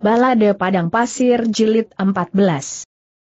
Balade Padang Pasir Jilid 14.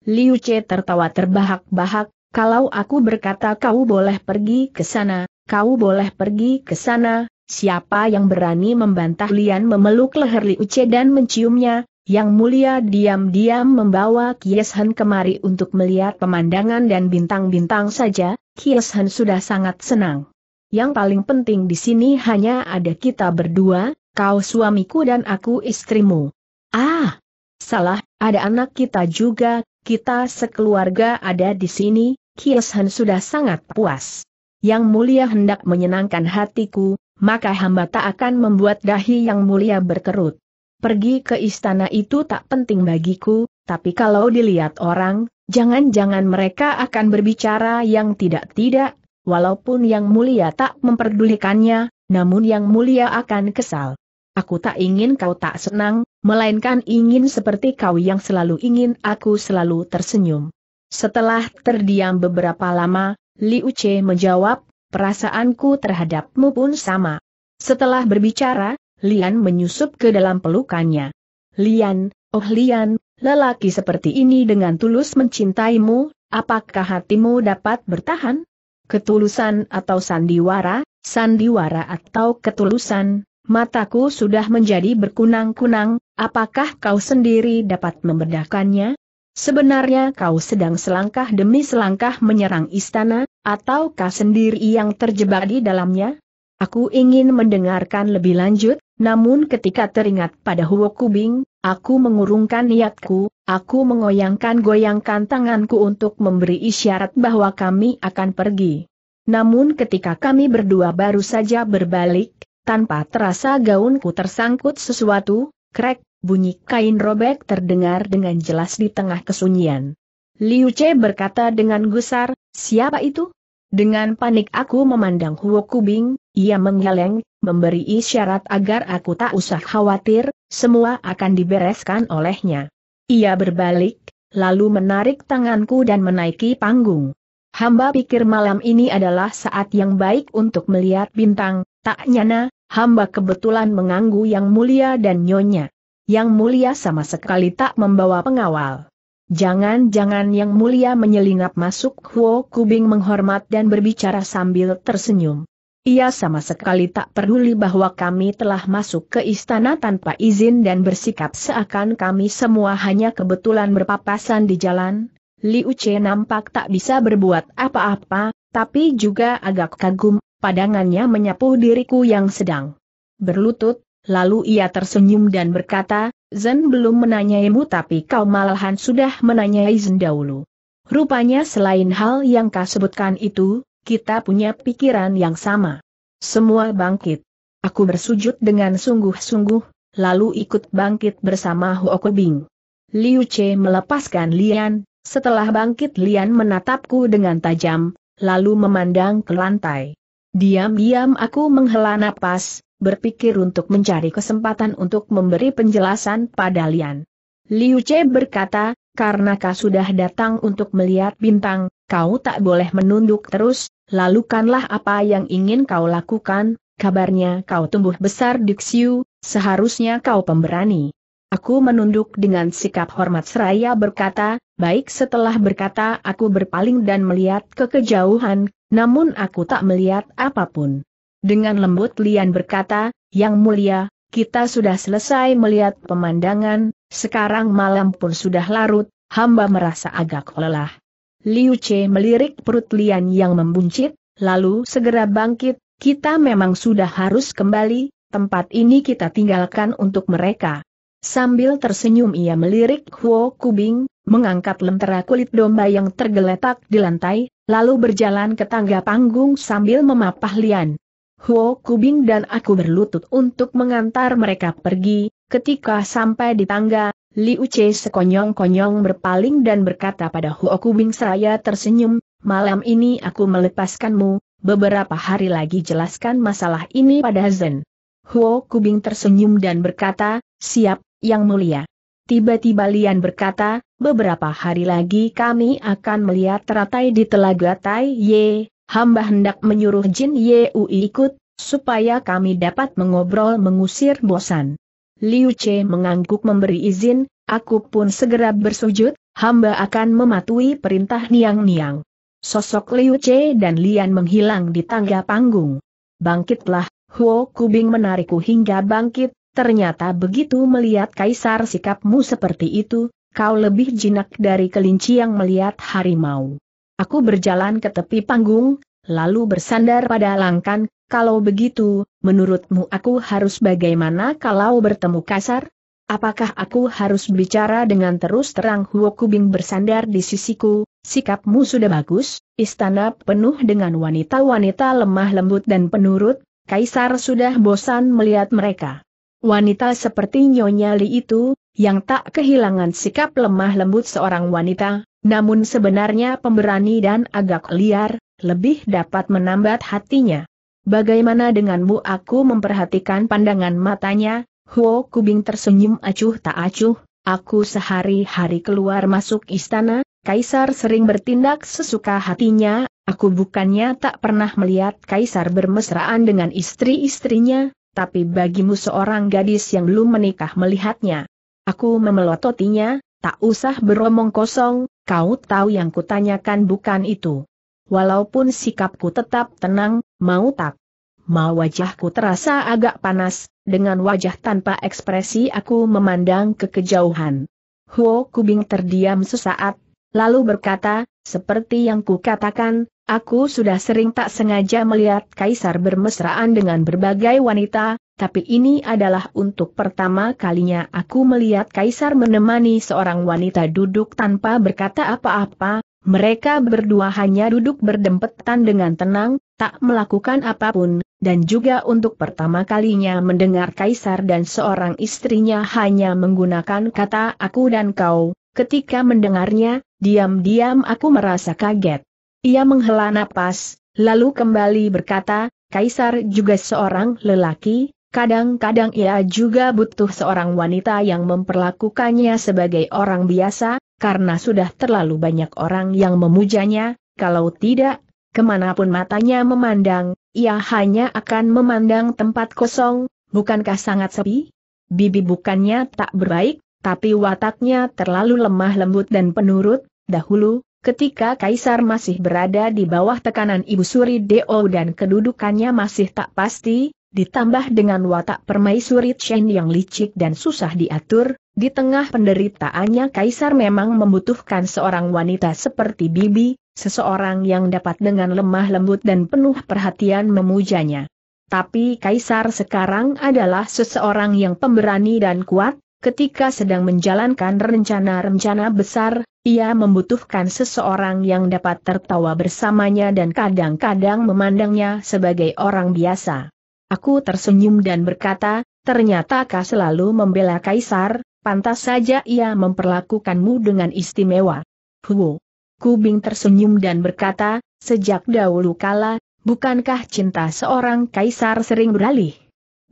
Liu Che tertawa terbahak-bahak, kalau aku berkata kau boleh pergi ke sana, kau boleh pergi ke sana, siapa yang berani membantah Lian memeluk leher Liu Che dan menciumnya, yang mulia diam-diam membawa Kieshan kemari untuk melihat pemandangan dan bintang-bintang saja, Kieshan sudah sangat senang. Yang paling penting di sini hanya ada kita berdua, kau suamiku dan aku istrimu. Ah, salah, ada anak kita juga, kita sekeluarga ada di sini, Kieshan sudah sangat puas. Yang mulia hendak menyenangkan hatiku, maka hamba tak akan membuat dahi yang mulia berkerut. Pergi ke istana itu tak penting bagiku, tapi kalau dilihat orang, jangan-jangan mereka akan berbicara yang tidak-tidak, walaupun yang mulia tak memperdulikannya, namun yang mulia akan kesal. Aku tak ingin kau tak senang, melainkan ingin seperti kau yang selalu ingin aku selalu tersenyum. Setelah terdiam beberapa lama, Liu Che menjawab, perasaanku terhadapmu pun sama. Setelah berbicara, Lian menyusup ke dalam pelukannya. Lian, oh Lian, lelaki seperti ini dengan tulus mencintaimu, apakah hatimu dapat bertahan? Ketulusan atau sandiwara, sandiwara atau ketulusan, Mataku sudah menjadi berkunang-kunang, apakah kau sendiri dapat membedakannya? Sebenarnya kau sedang selangkah demi selangkah menyerang istana, atau kau sendiri yang terjebak di dalamnya? Aku ingin mendengarkan lebih lanjut, namun ketika teringat pada Huo Kubing, aku mengurungkan niatku, aku mengoyangkan-goyangkan tanganku untuk memberi isyarat bahwa kami akan pergi. Namun ketika kami berdua baru saja berbalik, tanpa terasa gaunku tersangkut sesuatu, krek, bunyi kain robek terdengar dengan jelas di tengah kesunyian. Liu Che berkata dengan gusar, siapa itu? Dengan panik aku memandang Huo Kubing, ia menggeleng, memberi isyarat agar aku tak usah khawatir, semua akan dibereskan olehnya. Ia berbalik, lalu menarik tanganku dan menaiki panggung. Hamba pikir malam ini adalah saat yang baik untuk melihat bintang, tak nyana, hamba kebetulan menganggu yang mulia dan nyonya. Yang mulia sama sekali tak membawa pengawal. Jangan-jangan yang mulia menyelinap masuk Huo Kubing menghormat dan berbicara sambil tersenyum. Ia sama sekali tak peduli bahwa kami telah masuk ke istana tanpa izin dan bersikap seakan kami semua hanya kebetulan berpapasan di jalan. Liu Che nampak tak bisa berbuat apa-apa, tapi juga agak kagum padangannya menyapu diriku yang sedang berlutut, lalu ia tersenyum dan berkata, Zen belum menanyaimu tapi kau malahan sudah menanyai Zen dahulu. Rupanya selain hal yang kau sebutkan itu, kita punya pikiran yang sama. Semua bangkit. Aku bersujud dengan sungguh-sungguh, lalu ikut bangkit bersama Huoko Bing. Liu Che melepaskan Lian, setelah bangkit Lian menatapku dengan tajam, lalu memandang ke lantai. Diam-diam aku menghela napas, berpikir untuk mencari kesempatan untuk memberi penjelasan pada Lian. Liu Che berkata, karena kau sudah datang untuk melihat bintang, kau tak boleh menunduk terus, lakukanlah apa yang ingin kau lakukan, kabarnya kau tumbuh besar di Xiu, seharusnya kau pemberani. Aku menunduk dengan sikap hormat seraya berkata, baik setelah berkata aku berpaling dan melihat ke kejauhan, namun aku tak melihat apapun. Dengan lembut Lian berkata, Yang Mulia, kita sudah selesai melihat pemandangan, sekarang malam pun sudah larut, hamba merasa agak lelah. Liu Che melirik perut Lian yang membuncit, lalu segera bangkit, kita memang sudah harus kembali, tempat ini kita tinggalkan untuk mereka. Sambil tersenyum ia melirik Huo Kubing, mengangkat lentera kulit domba yang tergeletak di lantai, lalu berjalan ke tangga panggung sambil memapah lian. Huo Kubing dan aku berlutut untuk mengantar mereka pergi, ketika sampai di tangga, Li Uce sekonyong-konyong berpaling dan berkata pada Huo Kubing seraya tersenyum, malam ini aku melepaskanmu, beberapa hari lagi jelaskan masalah ini pada Zen. Huo Kubing tersenyum dan berkata, siap, yang mulia. Tiba-tiba Lian berkata, beberapa hari lagi kami akan melihat teratai di telaga Tai Ye, hamba hendak menyuruh Jin U ikut, supaya kami dapat mengobrol mengusir bosan. Liu Che mengangguk memberi izin, aku pun segera bersujud, hamba akan mematuhi perintah Niang Niang. Sosok Liu Che dan Lian menghilang di tangga panggung. Bangkitlah, Huo Kubing menarikku hingga bangkit, Ternyata begitu melihat kaisar sikapmu seperti itu, kau lebih jinak dari kelinci yang melihat harimau. Aku berjalan ke tepi panggung, lalu bersandar pada langkan, kalau begitu, menurutmu aku harus bagaimana kalau bertemu kaisar? Apakah aku harus bicara dengan terus terang Huo Kubing bersandar di sisiku, sikapmu sudah bagus, istana penuh dengan wanita-wanita lemah lembut dan penurut, kaisar sudah bosan melihat mereka. Wanita seperti Nyonya Li itu, yang tak kehilangan sikap lemah lembut seorang wanita, namun sebenarnya pemberani dan agak liar, lebih dapat menambat hatinya. Bagaimana denganmu aku memperhatikan pandangan matanya, Huo Kubing tersenyum acuh tak acuh, aku sehari-hari keluar masuk istana, Kaisar sering bertindak sesuka hatinya, aku bukannya tak pernah melihat Kaisar bermesraan dengan istri-istrinya, tapi bagimu seorang gadis yang belum menikah melihatnya. Aku memelototinya, tak usah beromong kosong, kau tahu yang kutanyakan bukan itu. Walaupun sikapku tetap tenang, mau tak? Mau wajahku terasa agak panas, dengan wajah tanpa ekspresi aku memandang ke kejauhan. Huo Kubing terdiam sesaat, lalu berkata, seperti yang kukatakan, Aku sudah sering tak sengaja melihat kaisar bermesraan dengan berbagai wanita, tapi ini adalah untuk pertama kalinya aku melihat kaisar menemani seorang wanita duduk tanpa berkata apa-apa, mereka berdua hanya duduk berdempetan dengan tenang, tak melakukan apapun, dan juga untuk pertama kalinya mendengar kaisar dan seorang istrinya hanya menggunakan kata aku dan kau, ketika mendengarnya, diam-diam aku merasa kaget. Ia menghela napas, lalu kembali berkata, Kaisar juga seorang lelaki, kadang-kadang ia juga butuh seorang wanita yang memperlakukannya sebagai orang biasa, karena sudah terlalu banyak orang yang memujanya, kalau tidak, kemanapun matanya memandang, ia hanya akan memandang tempat kosong, bukankah sangat sepi? Bibi bukannya tak berbaik, tapi wataknya terlalu lemah lembut dan penurut, dahulu, Ketika Kaisar masih berada di bawah tekanan Ibu Suri Deo dan kedudukannya masih tak pasti, ditambah dengan watak permaisuri Chen yang licik dan susah diatur, di tengah penderitaannya Kaisar memang membutuhkan seorang wanita seperti Bibi, seseorang yang dapat dengan lemah lembut dan penuh perhatian memujanya. Tapi Kaisar sekarang adalah seseorang yang pemberani dan kuat, Ketika sedang menjalankan rencana-rencana besar, ia membutuhkan seseorang yang dapat tertawa bersamanya dan kadang-kadang memandangnya sebagai orang biasa. Aku tersenyum dan berkata, ternyata kau selalu membela Kaisar, pantas saja ia memperlakukanmu dengan istimewa. Huo. Kubing tersenyum dan berkata, sejak dahulu kala, bukankah cinta seorang Kaisar sering beralih?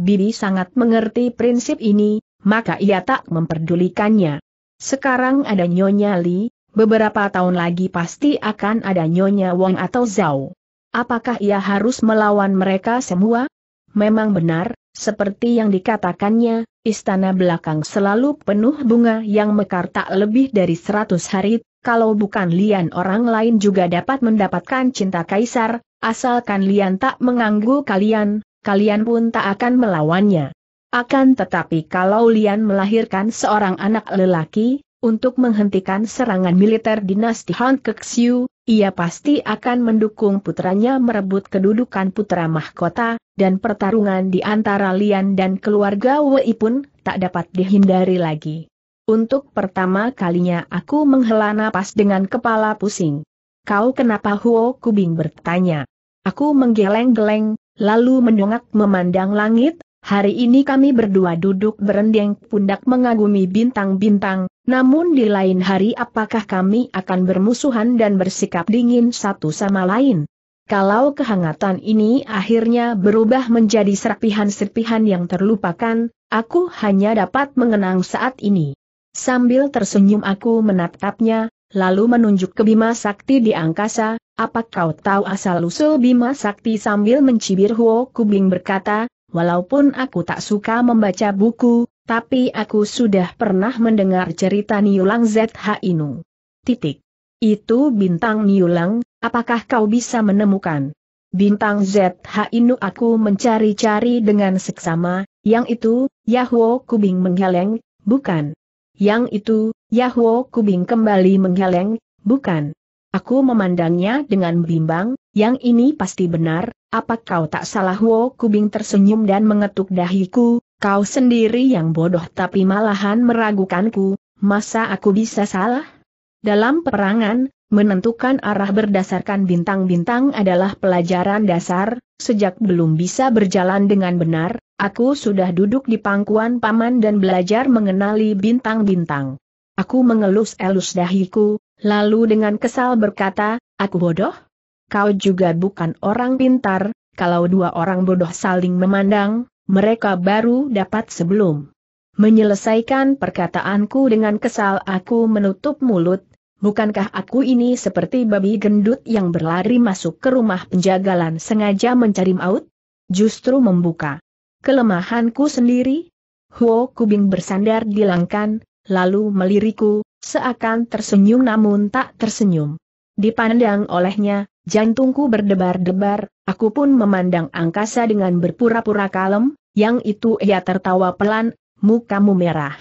Bibi sangat mengerti prinsip ini, maka ia tak memperdulikannya. Sekarang ada Nyonya Li, beberapa tahun lagi pasti akan ada Nyonya Wong atau Zhao. Apakah ia harus melawan mereka semua? Memang benar, seperti yang dikatakannya, istana belakang selalu penuh bunga yang mekar tak lebih dari seratus hari, kalau bukan Lian orang lain juga dapat mendapatkan cinta kaisar, asalkan Lian tak mengganggu kalian, kalian pun tak akan melawannya. Akan tetapi kalau Lian melahirkan seorang anak lelaki, untuk menghentikan serangan militer dinasti Han Kexiu, ia pasti akan mendukung putranya merebut kedudukan putra mahkota, dan pertarungan di antara Lian dan keluarga Wei pun tak dapat dihindari lagi. Untuk pertama kalinya aku menghela napas dengan kepala pusing. Kau kenapa Huo Kubing bertanya. Aku menggeleng-geleng, lalu menyongak memandang langit, Hari ini kami berdua duduk berendeng pundak mengagumi bintang-bintang, namun di lain hari apakah kami akan bermusuhan dan bersikap dingin satu sama lain? Kalau kehangatan ini akhirnya berubah menjadi serpihan-serpihan yang terlupakan, aku hanya dapat mengenang saat ini. Sambil tersenyum aku menatapnya, lalu menunjuk ke Bima Sakti di angkasa, apa kau tahu asal-usul Bima Sakti sambil mencibir Huo Kubing berkata, Walaupun aku tak suka membaca buku, tapi aku sudah pernah mendengar cerita Niulang ZH Inu. Titik. Itu bintang Niulang, apakah kau bisa menemukan? Bintang ZH Inu aku mencari-cari dengan seksama, yang itu, Yahwo Kubing menggeleng, bukan. Yang itu, Yahwo Kubing kembali menggeleng, bukan. Aku memandangnya dengan bimbang, yang ini pasti benar, apa kau tak salah Wo Kubing tersenyum dan mengetuk dahiku, kau sendiri yang bodoh tapi malahan meragukanku, masa aku bisa salah? Dalam perangan, menentukan arah berdasarkan bintang-bintang adalah pelajaran dasar, sejak belum bisa berjalan dengan benar, aku sudah duduk di pangkuan paman dan belajar mengenali bintang-bintang. Aku mengelus-elus dahiku, Lalu dengan kesal berkata, aku bodoh? Kau juga bukan orang pintar, kalau dua orang bodoh saling memandang, mereka baru dapat sebelum. Menyelesaikan perkataanku dengan kesal aku menutup mulut, bukankah aku ini seperti babi gendut yang berlari masuk ke rumah penjagalan sengaja mencari maut? Justru membuka kelemahanku sendiri? Huo Kubing bersandar di langkan, lalu meliriku, seakan tersenyum namun tak tersenyum. Dipandang olehnya, jantungku berdebar-debar, aku pun memandang angkasa dengan berpura-pura kalem, yang itu ia tertawa pelan, mukamu merah.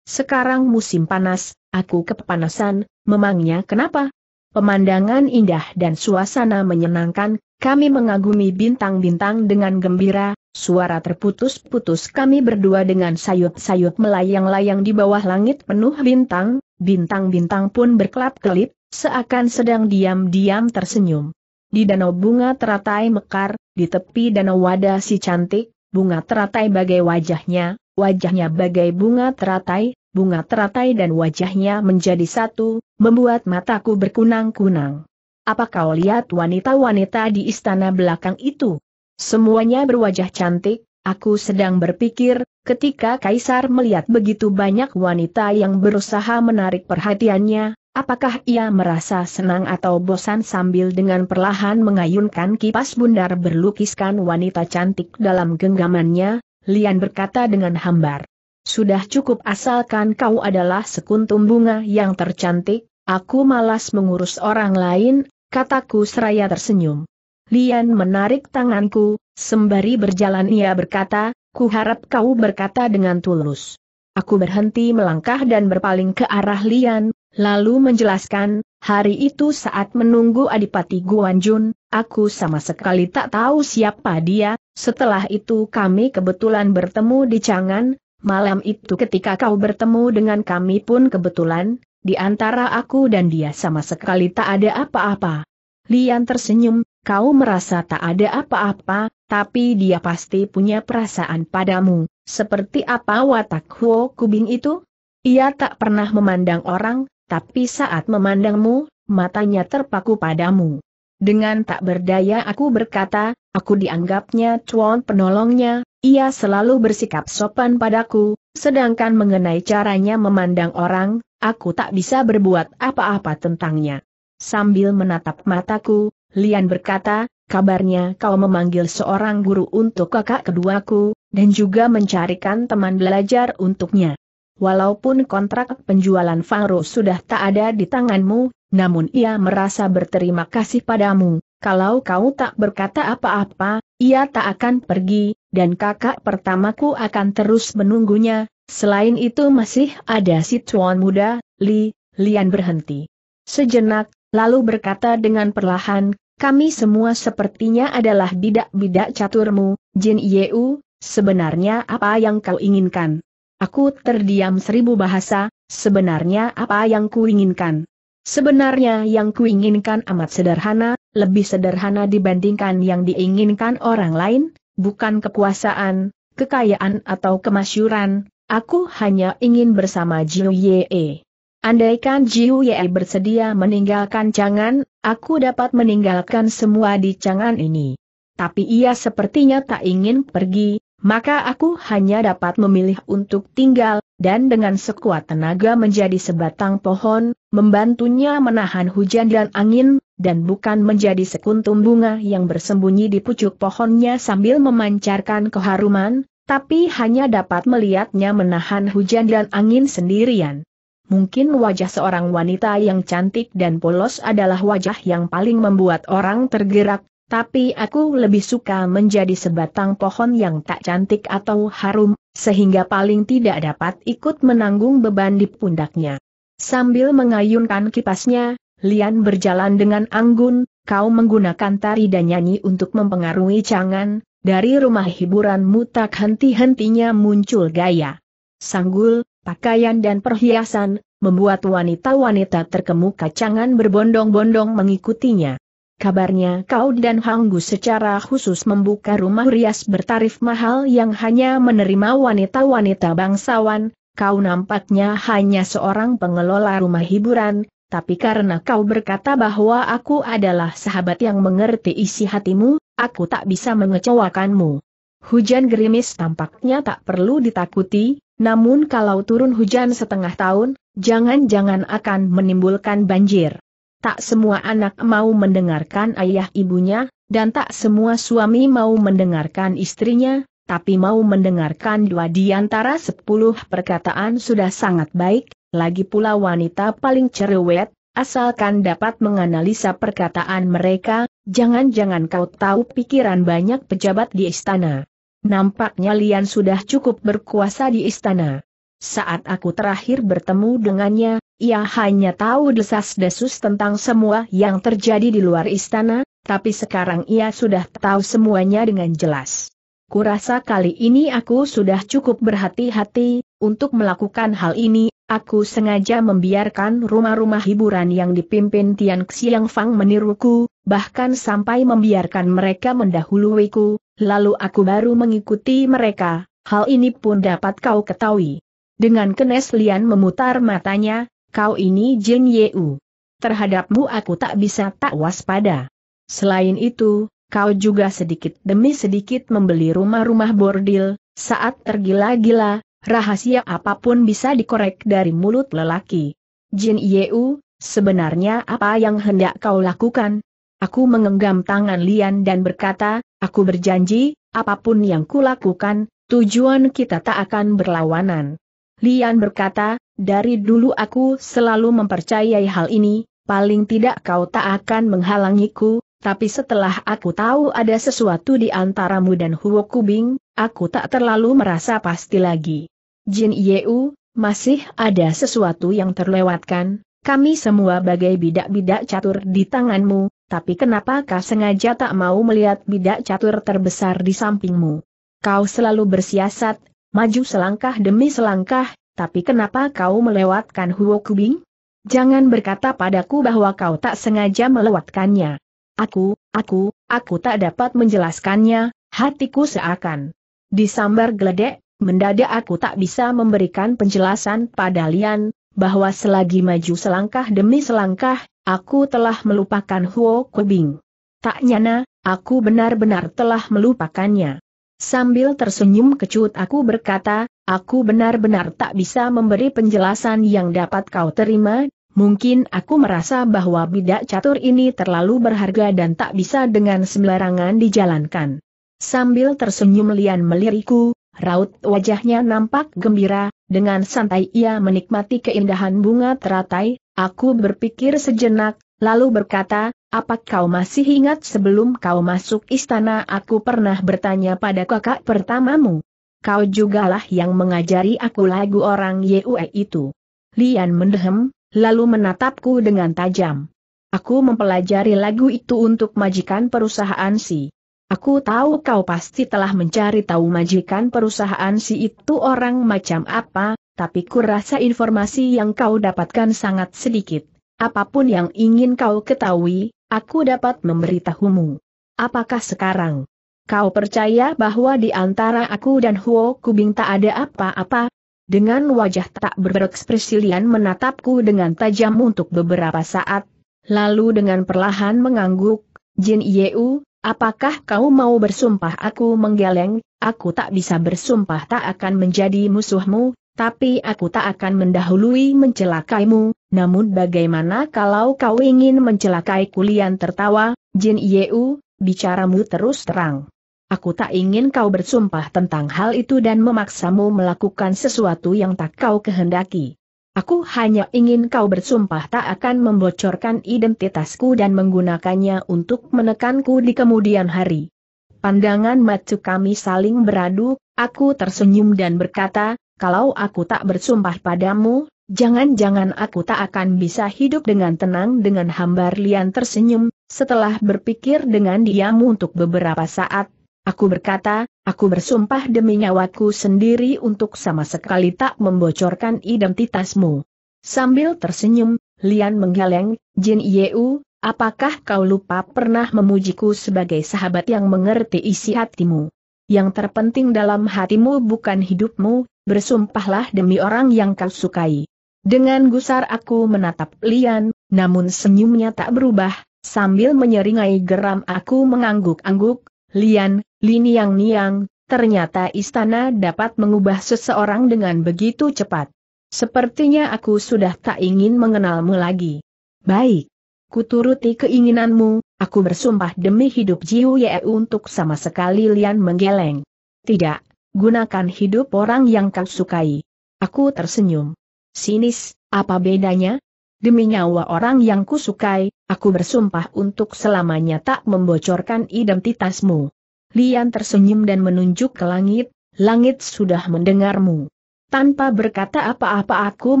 Sekarang musim panas, aku kepanasan, memangnya kenapa? Pemandangan indah dan suasana menyenangkan, kami mengagumi bintang-bintang dengan gembira, suara terputus-putus kami berdua dengan sayup-sayup melayang-layang di bawah langit penuh bintang, bintang-bintang pun berkelap-kelip, seakan sedang diam-diam tersenyum. Di danau bunga teratai mekar, di tepi danau wadah si cantik, bunga teratai bagai wajahnya, wajahnya bagai bunga teratai, bunga teratai dan wajahnya menjadi satu, membuat mataku berkunang-kunang. Apa kau lihat wanita-wanita di istana belakang itu? Semuanya berwajah cantik, Aku sedang berpikir, ketika Kaisar melihat begitu banyak wanita yang berusaha menarik perhatiannya, Apakah ia merasa senang atau bosan sambil dengan perlahan mengayunkan kipas bundar berlukiskan wanita cantik dalam genggamannya, Lian berkata dengan hambar. Sudah cukup asalkan kau adalah sekuntum bunga yang tercantik, aku malas mengurus orang lain, kataku seraya tersenyum. Lian menarik tanganku, Sembari berjalan ia berkata, ku harap kau berkata dengan tulus. Aku berhenti melangkah dan berpaling ke arah Lian, lalu menjelaskan, hari itu saat menunggu Adipati Guanjun, aku sama sekali tak tahu siapa dia, setelah itu kami kebetulan bertemu di Cangan, malam itu ketika kau bertemu dengan kami pun kebetulan, di antara aku dan dia sama sekali tak ada apa-apa. Lian tersenyum, kau merasa tak ada apa-apa, tapi dia pasti punya perasaan padamu, seperti apa watak Huo Kubing itu? Ia tak pernah memandang orang, tapi saat memandangmu, matanya terpaku padamu. Dengan tak berdaya aku berkata, aku dianggapnya cuan penolongnya, ia selalu bersikap sopan padaku, sedangkan mengenai caranya memandang orang, aku tak bisa berbuat apa-apa tentangnya. Sambil menatap mataku, Lian berkata, Kabarnya kau memanggil seorang guru untuk kakak keduaku, dan juga mencarikan teman belajar untuknya. Walaupun kontrak penjualan Faro sudah tak ada di tanganmu, namun ia merasa berterima kasih padamu. Kalau kau tak berkata apa-apa, ia tak akan pergi, dan kakak pertamaku akan terus menunggunya. Selain itu masih ada si tuan muda, Li, Lian berhenti. Sejenak, lalu berkata dengan perlahan, kami semua sepertinya adalah bidak-bidak caturmu, Jin Yeu, sebenarnya apa yang kau inginkan? Aku terdiam seribu bahasa, sebenarnya apa yang kuinginkan? Sebenarnya yang kuinginkan amat sederhana, lebih sederhana dibandingkan yang diinginkan orang lain, bukan kekuasaan, kekayaan atau kemasyuran, aku hanya ingin bersama Jiu Ye. Andaikan Jiu Ye bersedia meninggalkan Changan, aku dapat meninggalkan semua di Changan ini. Tapi ia sepertinya tak ingin pergi, maka aku hanya dapat memilih untuk tinggal, dan dengan sekuat tenaga menjadi sebatang pohon, membantunya menahan hujan dan angin, dan bukan menjadi sekuntum bunga yang bersembunyi di pucuk pohonnya sambil memancarkan keharuman, tapi hanya dapat melihatnya menahan hujan dan angin sendirian. Mungkin wajah seorang wanita yang cantik dan polos adalah wajah yang paling membuat orang tergerak, tapi aku lebih suka menjadi sebatang pohon yang tak cantik atau harum, sehingga paling tidak dapat ikut menanggung beban di pundaknya. Sambil mengayunkan kipasnya, Lian berjalan dengan anggun, kau menggunakan tari dan nyanyi untuk mempengaruhi cangan, dari rumah hiburanmu tak henti-hentinya muncul gaya. Sanggul, pakaian dan perhiasan, membuat wanita-wanita terkemuka kacangan berbondong-bondong mengikutinya. Kabarnya kau dan Hanggu secara khusus membuka rumah rias bertarif mahal yang hanya menerima wanita-wanita bangsawan, kau nampaknya hanya seorang pengelola rumah hiburan, tapi karena kau berkata bahwa aku adalah sahabat yang mengerti isi hatimu, aku tak bisa mengecewakanmu. Hujan gerimis tampaknya tak perlu ditakuti, namun kalau turun hujan setengah tahun, jangan-jangan akan menimbulkan banjir. Tak semua anak mau mendengarkan ayah ibunya, dan tak semua suami mau mendengarkan istrinya, tapi mau mendengarkan dua di antara sepuluh perkataan sudah sangat baik, lagi pula wanita paling cerewet, asalkan dapat menganalisa perkataan mereka, jangan-jangan kau tahu pikiran banyak pejabat di istana. Nampaknya Lian sudah cukup berkuasa di istana. Saat aku terakhir bertemu dengannya, ia hanya tahu desas-desus tentang semua yang terjadi di luar istana, tapi sekarang ia sudah tahu semuanya dengan jelas. Kurasa kali ini aku sudah cukup berhati-hati, untuk melakukan hal ini, aku sengaja membiarkan rumah-rumah hiburan yang dipimpin Tian Xiang meniruku, bahkan sampai membiarkan mereka mendahuluiku, lalu aku baru mengikuti mereka, hal ini pun dapat kau ketahui. Dengan kenes memutar matanya, kau ini Jin Yeu. Terhadapmu aku tak bisa tak waspada. Selain itu, kau juga sedikit demi sedikit membeli rumah-rumah bordil, saat tergila-gila, rahasia apapun bisa dikorek dari mulut lelaki. Jin Yeu, sebenarnya apa yang hendak kau lakukan? Aku mengenggam tangan Lian dan berkata, aku berjanji, apapun yang kulakukan, tujuan kita tak akan berlawanan. Lian berkata, dari dulu aku selalu mempercayai hal ini, paling tidak kau tak akan menghalangiku, tapi setelah aku tahu ada sesuatu di antaramu dan Huo Kubing, aku tak terlalu merasa pasti lagi. Jin Yeu, masih ada sesuatu yang terlewatkan, kami semua bagai bidak-bidak catur di tanganmu, tapi kenapa kau sengaja tak mau melihat bidak catur terbesar di sampingmu? Kau selalu bersiasat, maju selangkah demi selangkah, tapi kenapa kau melewatkan Huo Kubing? Jangan berkata padaku bahwa kau tak sengaja melewatkannya. Aku, aku, aku tak dapat menjelaskannya, hatiku seakan disambar geledek, mendadak aku tak bisa memberikan penjelasan pada Lian, bahwa selagi maju selangkah demi selangkah, aku telah melupakan Huo Kubing. Tak nyana, aku benar-benar telah melupakannya. Sambil tersenyum kecut aku berkata, aku benar-benar tak bisa memberi penjelasan yang dapat kau terima, mungkin aku merasa bahwa bidak catur ini terlalu berharga dan tak bisa dengan sembarangan dijalankan. Sambil tersenyum Lian meliriku, Raut wajahnya nampak gembira, dengan santai ia menikmati keindahan bunga teratai, aku berpikir sejenak, lalu berkata, apa kau masih ingat sebelum kau masuk istana aku pernah bertanya pada kakak pertamamu? Kau jugalah yang mengajari aku lagu orang Yue itu. Lian mendehem, lalu menatapku dengan tajam. Aku mempelajari lagu itu untuk majikan perusahaan si Aku tahu kau pasti telah mencari tahu majikan perusahaan si itu orang macam apa, tapi kurasa informasi yang kau dapatkan sangat sedikit. Apapun yang ingin kau ketahui, aku dapat memberitahumu. Apakah sekarang? Kau percaya bahwa di antara aku dan Huo Kubing tak ada apa-apa? Dengan wajah tak berekspresi Lian menatapku dengan tajam untuk beberapa saat, lalu dengan perlahan mengangguk, Jin Yeu, Apakah kau mau bersumpah aku menggeleng, aku tak bisa bersumpah tak akan menjadi musuhmu, tapi aku tak akan mendahului mencelakaimu, namun bagaimana kalau kau ingin mencelakai kulian tertawa, Jin Yeu, bicaramu terus terang. Aku tak ingin kau bersumpah tentang hal itu dan memaksamu melakukan sesuatu yang tak kau kehendaki. Aku hanya ingin kau bersumpah tak akan membocorkan identitasku dan menggunakannya untuk menekanku di kemudian hari. Pandangan macu kami saling beradu, aku tersenyum dan berkata, kalau aku tak bersumpah padamu, jangan-jangan aku tak akan bisa hidup dengan tenang dengan hambar lian tersenyum, setelah berpikir dengan diam untuk beberapa saat, Aku berkata, aku bersumpah demi nyawaku sendiri untuk sama sekali tak membocorkan identitasmu. Sambil tersenyum, Lian menggeleng, Jin Yeu, apakah kau lupa pernah memujiku sebagai sahabat yang mengerti isi hatimu? Yang terpenting dalam hatimu bukan hidupmu, bersumpahlah demi orang yang kau sukai. Dengan gusar aku menatap Lian, namun senyumnya tak berubah, sambil menyeringai geram aku mengangguk-angguk, Lian, Lin Yang Niang, ternyata istana dapat mengubah seseorang dengan begitu cepat. Sepertinya aku sudah tak ingin mengenalmu lagi. Baik. Kuturuti keinginanmu, aku bersumpah demi hidup Jiu Ye untuk sama sekali Lian menggeleng. Tidak, gunakan hidup orang yang kau sukai. Aku tersenyum. Sinis, apa bedanya? demi nyawa orang yang kusukai, aku bersumpah untuk selamanya tak membocorkan identitasmu. Lian tersenyum dan menunjuk ke langit, langit sudah mendengarmu. Tanpa berkata apa-apa aku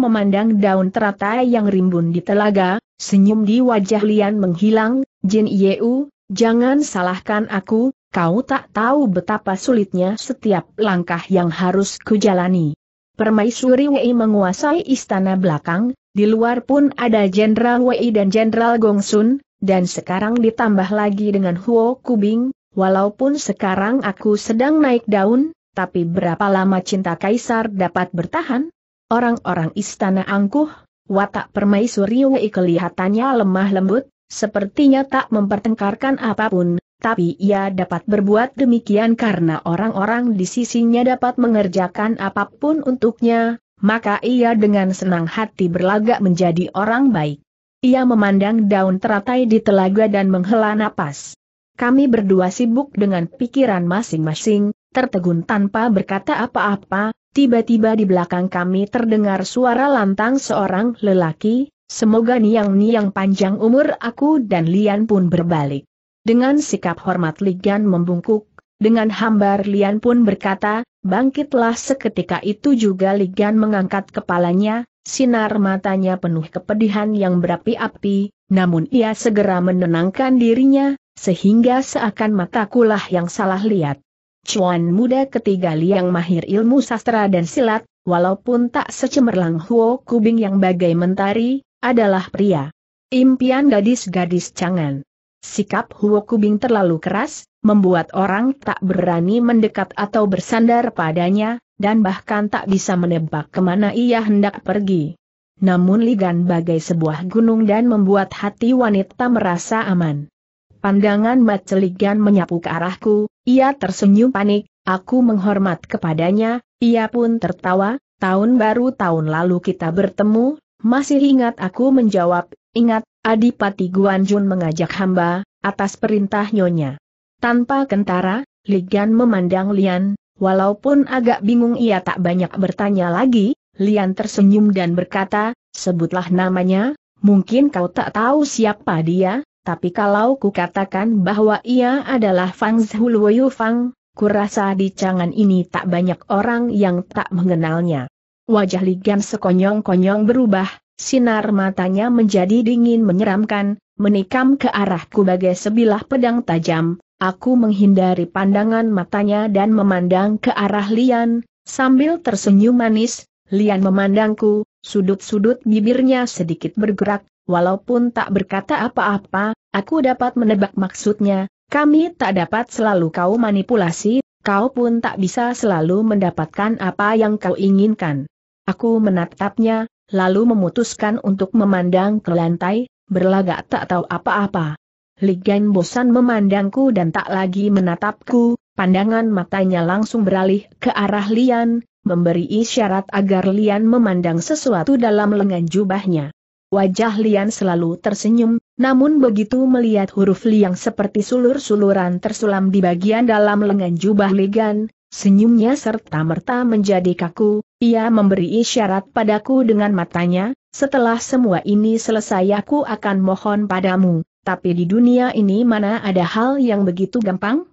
memandang daun teratai yang rimbun di telaga, senyum di wajah Lian menghilang, Jin Yeu, jangan salahkan aku, kau tak tahu betapa sulitnya setiap langkah yang harus kujalani. Permaisuri Wei menguasai istana belakang, di luar pun ada Jenderal Wei dan Jenderal Gongsun, dan sekarang ditambah lagi dengan Huo Kubing, walaupun sekarang aku sedang naik daun, tapi berapa lama cinta Kaisar dapat bertahan? Orang-orang istana angkuh, watak permaisuri Wei kelihatannya lemah lembut, sepertinya tak mempertengkarkan apapun, tapi ia dapat berbuat demikian karena orang-orang di sisinya dapat mengerjakan apapun untuknya, maka ia dengan senang hati berlagak menjadi orang baik. Ia memandang daun teratai di telaga dan menghela napas. Kami berdua sibuk dengan pikiran masing-masing, tertegun tanpa berkata apa-apa, tiba-tiba di belakang kami terdengar suara lantang seorang lelaki, semoga niang-niang panjang umur aku dan Lian pun berbalik. Dengan sikap hormat Ligan membungkuk, dengan hambar Lian pun berkata, bangkitlah seketika itu juga Ligan mengangkat kepalanya, sinar matanya penuh kepedihan yang berapi-api, namun ia segera menenangkan dirinya, sehingga seakan matakulah yang salah lihat. Cuan muda ketiga Liang mahir ilmu sastra dan silat, walaupun tak secemerlang Huo Kubing yang bagai mentari, adalah pria. Impian gadis-gadis cangan. Sikap Huo Kubing terlalu keras, membuat orang tak berani mendekat atau bersandar padanya, dan bahkan tak bisa menebak kemana ia hendak pergi. Namun Ligan bagai sebuah gunung dan membuat hati wanita merasa aman. Pandangan Ligan menyapu ke arahku, ia tersenyum panik, aku menghormat kepadanya, ia pun tertawa, tahun baru tahun lalu kita bertemu, masih ingat aku menjawab, Ingat, Adipati Guanjun mengajak hamba, atas perintah nyonya. Tanpa kentara, Ligan memandang Lian, walaupun agak bingung ia tak banyak bertanya lagi, Lian tersenyum dan berkata, sebutlah namanya, mungkin kau tak tahu siapa dia, tapi kalau ku katakan bahwa ia adalah Fang Zhuluoyu Fang, kurasa di cangan ini tak banyak orang yang tak mengenalnya. Wajah Ligan sekonyong-konyong berubah, Sinar matanya menjadi dingin menyeramkan, menikam ke arahku bagai sebilah pedang tajam, aku menghindari pandangan matanya dan memandang ke arah Lian, sambil tersenyum manis, Lian memandangku, sudut-sudut bibirnya sedikit bergerak, walaupun tak berkata apa-apa, aku dapat menebak maksudnya, kami tak dapat selalu kau manipulasi, kau pun tak bisa selalu mendapatkan apa yang kau inginkan. Aku menatapnya, lalu memutuskan untuk memandang ke lantai, berlagak tak tahu apa-apa. Ligan bosan memandangku dan tak lagi menatapku, pandangan matanya langsung beralih ke arah Lian, memberi isyarat agar Lian memandang sesuatu dalam lengan jubahnya. Wajah Lian selalu tersenyum, namun begitu melihat huruf Liang seperti sulur-suluran tersulam di bagian dalam lengan jubah Ligan, senyumnya serta merta menjadi kaku, ia memberi isyarat padaku dengan matanya, setelah semua ini selesai aku akan mohon padamu, tapi di dunia ini mana ada hal yang begitu gampang?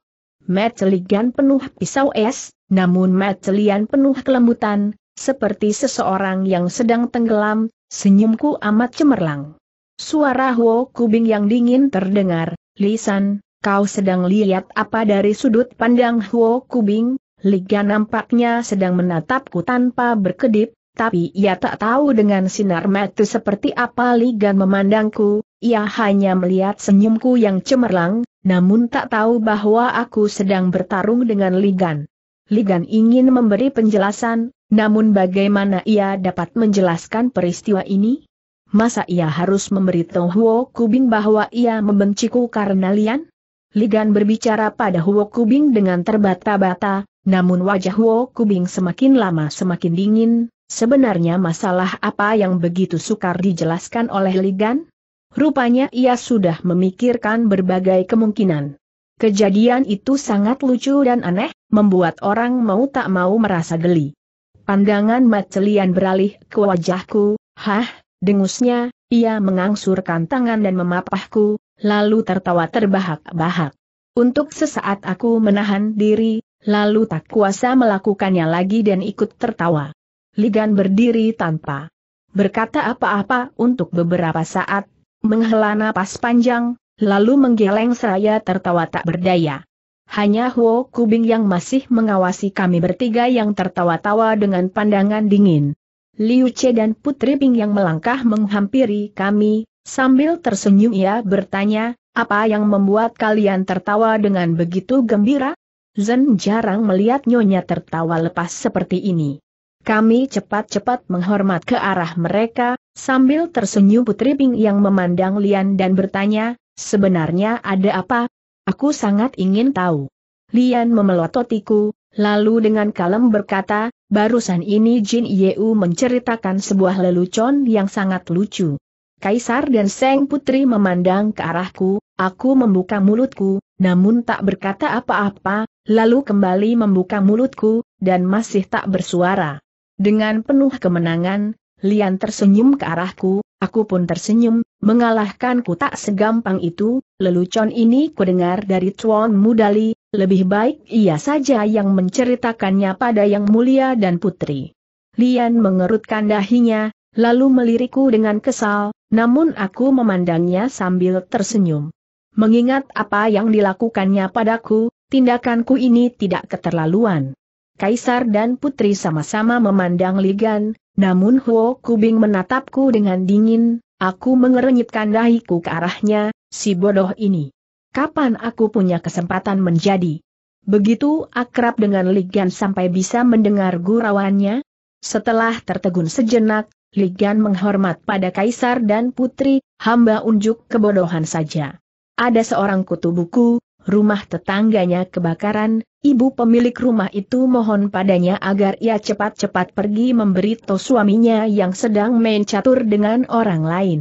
Meteligan penuh pisau es, namun metelian penuh kelembutan, seperti seseorang yang sedang tenggelam, senyumku amat cemerlang. Suara Huo Kubing yang dingin terdengar, Lisan, kau sedang lihat apa dari sudut pandang Huo Kubing, Liga nampaknya sedang menatapku tanpa berkedip, tapi ia tak tahu dengan sinar mata seperti apa Liga memandangku, ia hanya melihat senyumku yang cemerlang, namun tak tahu bahwa aku sedang bertarung dengan Ligan. Ligan ingin memberi penjelasan, namun bagaimana ia dapat menjelaskan peristiwa ini? Masa ia harus memberitahu Huo Kubing bahwa ia membenciku karena Lian? Ligan berbicara pada Huo Kubing dengan terbata-bata, namun wajah Huo Kubing semakin lama semakin dingin, sebenarnya masalah apa yang begitu sukar dijelaskan oleh Ligan? Rupanya ia sudah memikirkan berbagai kemungkinan. Kejadian itu sangat lucu dan aneh, membuat orang mau tak mau merasa geli. Pandangan Macelian beralih ke wajahku, hah, dengusnya, ia mengangsurkan tangan dan memapahku, lalu tertawa terbahak-bahak. Untuk sesaat aku menahan diri, Lalu tak kuasa melakukannya lagi dan ikut tertawa. Ligan berdiri tanpa berkata apa-apa untuk beberapa saat, menghela napas panjang, lalu menggeleng seraya tertawa tak berdaya. Hanya Huo Kubing yang masih mengawasi kami bertiga yang tertawa-tawa dengan pandangan dingin. Liu Che dan Putri Ping yang melangkah menghampiri kami, sambil tersenyum ia bertanya, apa yang membuat kalian tertawa dengan begitu gembira? Zen jarang melihat Nyonya tertawa lepas seperti ini. Kami cepat-cepat menghormat ke arah mereka, sambil tersenyum Putri Bing yang memandang Lian dan bertanya, sebenarnya ada apa? Aku sangat ingin tahu. Lian memelototiku, lalu dengan kalem berkata, barusan ini Jin Yeu menceritakan sebuah lelucon yang sangat lucu. Kaisar dan Seng Putri memandang ke arahku, aku membuka mulutku, namun tak berkata apa-apa, lalu kembali membuka mulutku, dan masih tak bersuara. Dengan penuh kemenangan, Lian tersenyum ke arahku, aku pun tersenyum, mengalahkanku tak segampang itu, lelucon ini kudengar dari Tuan Mudali, lebih baik ia saja yang menceritakannya pada yang mulia dan putri. Lian mengerutkan dahinya, lalu melirikku dengan kesal, namun aku memandangnya sambil tersenyum. Mengingat apa yang dilakukannya padaku, tindakanku ini tidak keterlaluan. Kaisar dan putri sama-sama memandang Ligan, namun Huo Kubing menatapku dengan dingin, aku mengerenyitkan dahiku ke arahnya, si bodoh ini. Kapan aku punya kesempatan menjadi begitu akrab dengan Ligan sampai bisa mendengar gurauannya? Setelah tertegun sejenak, Ligan menghormat pada kaisar dan putri, hamba unjuk kebodohan saja. Ada seorang kutu buku, rumah tetangganya kebakaran, ibu pemilik rumah itu mohon padanya agar ia cepat-cepat pergi memberi memberitahu suaminya yang sedang main catur dengan orang lain.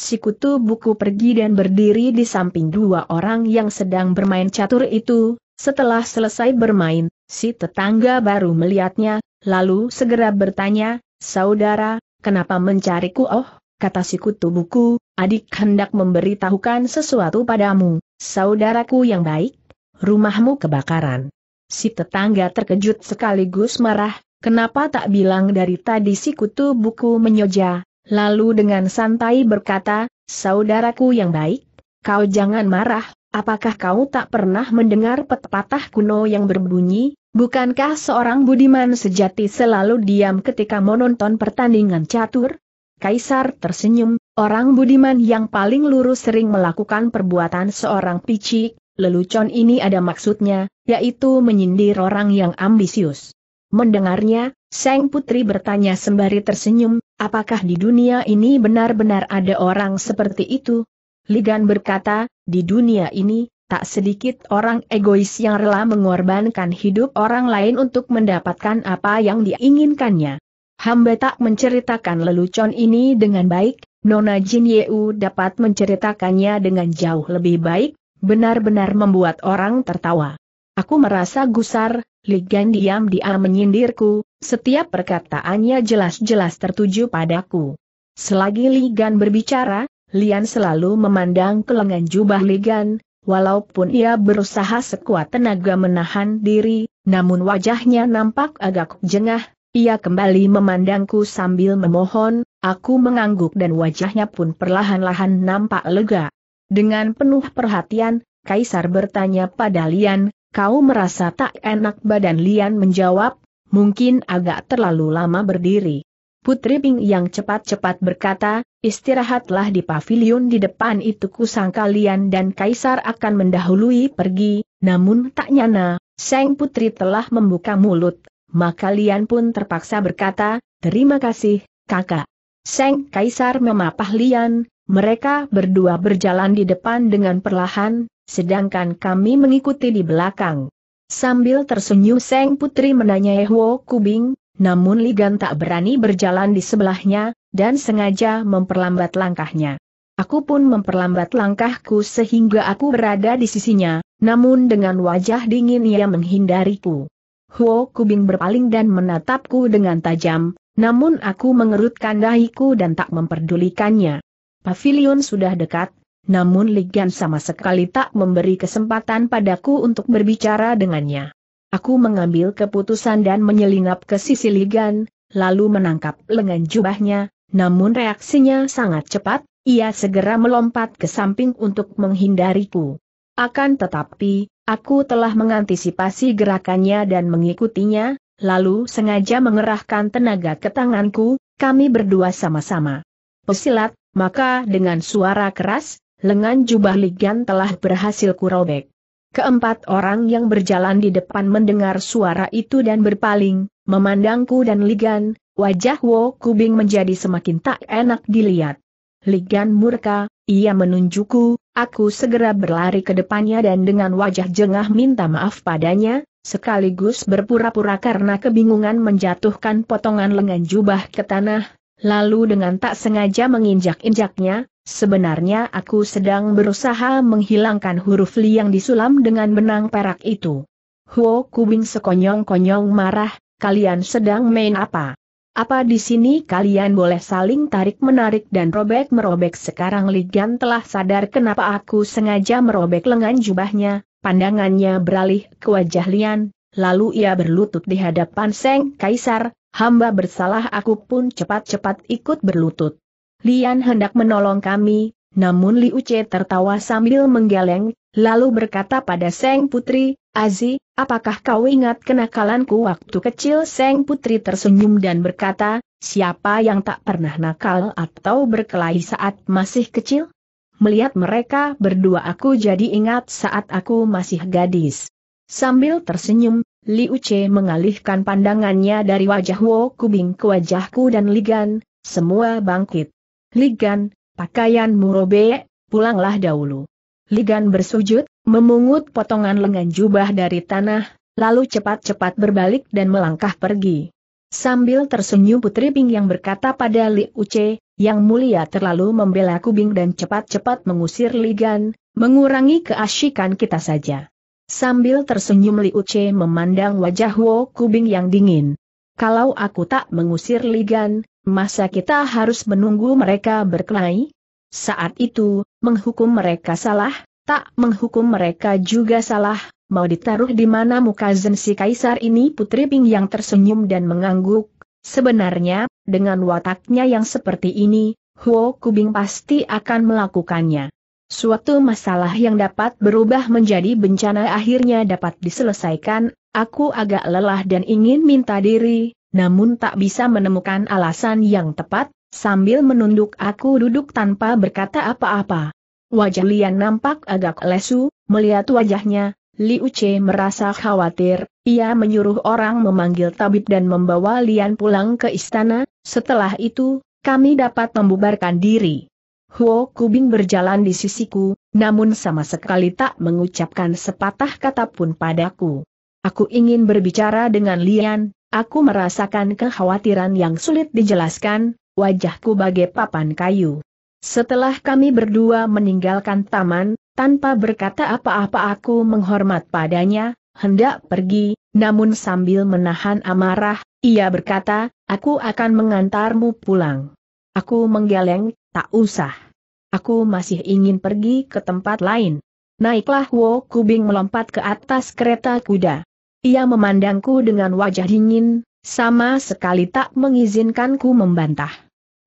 Si kutu buku pergi dan berdiri di samping dua orang yang sedang bermain catur itu, setelah selesai bermain, si tetangga baru melihatnya, lalu segera bertanya, Saudara, kenapa mencariku oh? kata si kutu buku, adik hendak memberitahukan sesuatu padamu, saudaraku yang baik, rumahmu kebakaran. Si tetangga terkejut sekaligus marah, kenapa tak bilang dari tadi si kutu buku menyoja, lalu dengan santai berkata, saudaraku yang baik, kau jangan marah, apakah kau tak pernah mendengar pepatah kuno yang berbunyi, bukankah seorang budiman sejati selalu diam ketika menonton pertandingan catur? Kaisar tersenyum, orang budiman yang paling lurus sering melakukan perbuatan seorang picik, lelucon ini ada maksudnya, yaitu menyindir orang yang ambisius. Mendengarnya, Seng Putri bertanya sembari tersenyum, apakah di dunia ini benar-benar ada orang seperti itu? Ligan berkata, di dunia ini, tak sedikit orang egois yang rela mengorbankan hidup orang lain untuk mendapatkan apa yang diinginkannya. Hamba tak menceritakan lelucon ini dengan baik, Nona Jin Yeu dapat menceritakannya dengan jauh lebih baik, benar-benar membuat orang tertawa. Aku merasa gusar, Ligan diam-diam menyindirku, setiap perkataannya jelas-jelas tertuju padaku. Selagi Ligan berbicara, Lian selalu memandang ke lengan jubah Ligan, Walaupun ia berusaha sekuat tenaga menahan diri, namun wajahnya nampak agak jengah, ia kembali memandangku sambil memohon, aku mengangguk dan wajahnya pun perlahan-lahan nampak lega. Dengan penuh perhatian, Kaisar bertanya pada Lian, kau merasa tak enak badan Lian menjawab, mungkin agak terlalu lama berdiri. Putri Bing yang cepat-cepat berkata, istirahatlah di pavilion di depan itu kusangka Lian dan Kaisar akan mendahului pergi, namun tak nyana, Seng Putri telah membuka mulut, maka Lian pun terpaksa berkata, terima kasih, kakak. Seng Kaisar memapah Lian, mereka berdua berjalan di depan dengan perlahan, sedangkan kami mengikuti di belakang. Sambil tersenyum Seng Putri menanyai Huo Kubing, namun Ligan tak berani berjalan di sebelahnya, dan sengaja memperlambat langkahnya. Aku pun memperlambat langkahku sehingga aku berada di sisinya, namun dengan wajah dingin ia menghindariku. Huo Kubing berpaling dan menatapku dengan tajam, namun aku mengerutkan dahiku dan tak memperdulikannya. Pavilion sudah dekat, namun Ligan sama sekali tak memberi kesempatan padaku untuk berbicara dengannya. Aku mengambil keputusan dan menyelinap ke sisi Ligan, lalu menangkap lengan jubahnya, namun reaksinya sangat cepat, ia segera melompat ke samping untuk menghindariku. Akan tetapi, Aku telah mengantisipasi gerakannya dan mengikutinya, lalu sengaja mengerahkan tenaga ke tanganku, kami berdua sama-sama. Pesilat, maka dengan suara keras, lengan jubah Ligan telah berhasil kurobek. Keempat orang yang berjalan di depan mendengar suara itu dan berpaling, memandangku dan Ligan, wajah Wo Kubing menjadi semakin tak enak dilihat. Ligan murka, ia menunjukku, aku segera berlari ke depannya dan dengan wajah jengah minta maaf padanya, sekaligus berpura-pura karena kebingungan menjatuhkan potongan lengan jubah ke tanah, lalu dengan tak sengaja menginjak-injaknya, sebenarnya aku sedang berusaha menghilangkan huruf Li yang disulam dengan benang perak itu. Huo Kubing sekonyong-konyong marah, kalian sedang main apa? Apa di sini kalian boleh saling tarik-menarik dan robek-merobek sekarang Ligan telah sadar kenapa aku sengaja merobek lengan jubahnya, pandangannya beralih ke wajah Lian, lalu ia berlutut di hadapan Seng Kaisar, hamba bersalah aku pun cepat-cepat ikut berlutut. Lian hendak menolong kami, namun Liu Che tertawa sambil menggeleng, lalu berkata pada Seng Putri, Azi, apakah kau ingat kenakalanku waktu kecil? Seng Putri tersenyum dan berkata, siapa yang tak pernah nakal atau berkelahi saat masih kecil? Melihat mereka berdua aku jadi ingat saat aku masih gadis. Sambil tersenyum, Liu Che mengalihkan pandangannya dari wajah Wo Kubing ke wajahku dan Ligan, semua bangkit. Ligan, pakaianmu robek, pulanglah dahulu. Ligan bersujud, Memungut potongan lengan jubah dari tanah, lalu cepat-cepat berbalik dan melangkah pergi. Sambil tersenyum Putri Bing yang berkata pada Li Uce, yang mulia terlalu membela Kubing dan cepat-cepat mengusir Ligan, mengurangi keasyikan kita saja. Sambil tersenyum Li Uce memandang wajah Wo Kubing yang dingin. Kalau aku tak mengusir Ligan, masa kita harus menunggu mereka berkelahi? Saat itu, menghukum mereka salah, tak menghukum mereka juga salah, mau ditaruh di mana muka si Kaisar ini Putri Ping yang tersenyum dan mengangguk. Sebenarnya, dengan wataknya yang seperti ini, Huo Kubing pasti akan melakukannya. Suatu masalah yang dapat berubah menjadi bencana akhirnya dapat diselesaikan, aku agak lelah dan ingin minta diri, namun tak bisa menemukan alasan yang tepat, sambil menunduk aku duduk tanpa berkata apa-apa. Wajah Lian nampak agak lesu, melihat wajahnya, Li Che merasa khawatir, ia menyuruh orang memanggil tabib dan membawa Lian pulang ke istana, setelah itu, kami dapat membubarkan diri. Huo Kubing berjalan di sisiku, namun sama sekali tak mengucapkan sepatah kata pun padaku. Aku ingin berbicara dengan Lian, aku merasakan kekhawatiran yang sulit dijelaskan, wajahku bagai papan kayu. Setelah kami berdua meninggalkan taman, tanpa berkata apa-apa aku menghormat padanya, hendak pergi, namun sambil menahan amarah, ia berkata, aku akan mengantarmu pulang. Aku menggeleng, tak usah. Aku masih ingin pergi ke tempat lain. Naiklah Wo Kubing melompat ke atas kereta kuda. Ia memandangku dengan wajah dingin, sama sekali tak mengizinkanku membantah.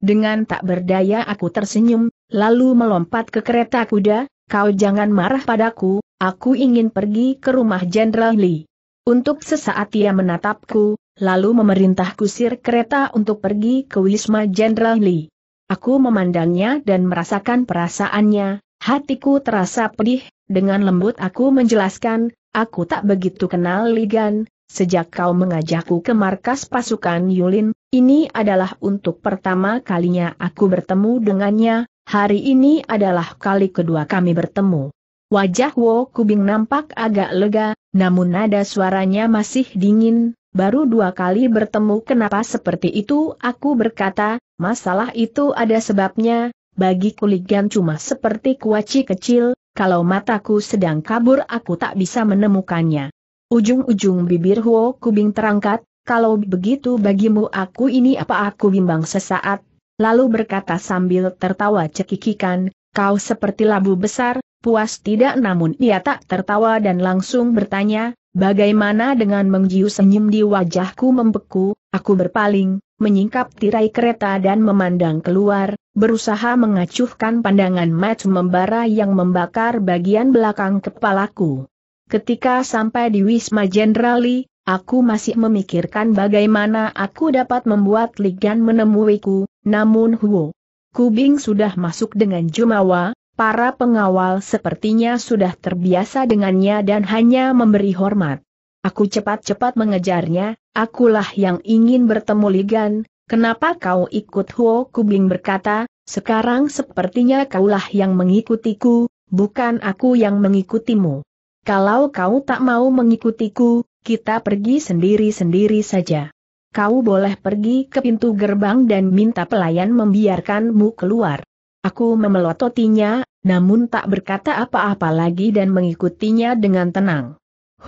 Dengan tak berdaya aku tersenyum, lalu melompat ke kereta kuda, kau jangan marah padaku, aku ingin pergi ke rumah Jenderal Lee. Untuk sesaat ia menatapku, lalu memerintah kusir kereta untuk pergi ke Wisma Jenderal Lee. Aku memandangnya dan merasakan perasaannya, hatiku terasa pedih, dengan lembut aku menjelaskan, aku tak begitu kenal Ligan, Sejak kau mengajakku ke markas pasukan Yulin, ini adalah untuk pertama kalinya aku bertemu dengannya, hari ini adalah kali kedua kami bertemu. Wajah Wo Kubing nampak agak lega, namun nada suaranya masih dingin, baru dua kali bertemu kenapa seperti itu aku berkata, masalah itu ada sebabnya, bagi kuligan cuma seperti kuaci kecil, kalau mataku sedang kabur aku tak bisa menemukannya. Ujung-ujung bibir Huo Kubing terangkat, kalau begitu bagimu aku ini apa aku bimbang sesaat, lalu berkata sambil tertawa cekikikan, kau seperti labu besar, puas tidak namun ia tak tertawa dan langsung bertanya, bagaimana dengan mengjiu senyum di wajahku membeku, aku berpaling, menyingkap tirai kereta dan memandang keluar, berusaha mengacuhkan pandangan match membara yang membakar bagian belakang kepalaku. Ketika sampai di Wisma jenderali, aku masih memikirkan bagaimana aku dapat membuat Ligan menemuiku, namun Huo Kubing sudah masuk dengan Jumawa, para pengawal sepertinya sudah terbiasa dengannya dan hanya memberi hormat. Aku cepat-cepat mengejarnya, akulah yang ingin bertemu Ligan, kenapa kau ikut Huo Kubing berkata, sekarang sepertinya kaulah yang mengikutiku, bukan aku yang mengikutimu. Kalau kau tak mau mengikutiku, kita pergi sendiri-sendiri saja. Kau boleh pergi ke pintu gerbang dan minta pelayan membiarkanmu keluar. Aku memelototinya, namun tak berkata apa-apa lagi dan mengikutinya dengan tenang.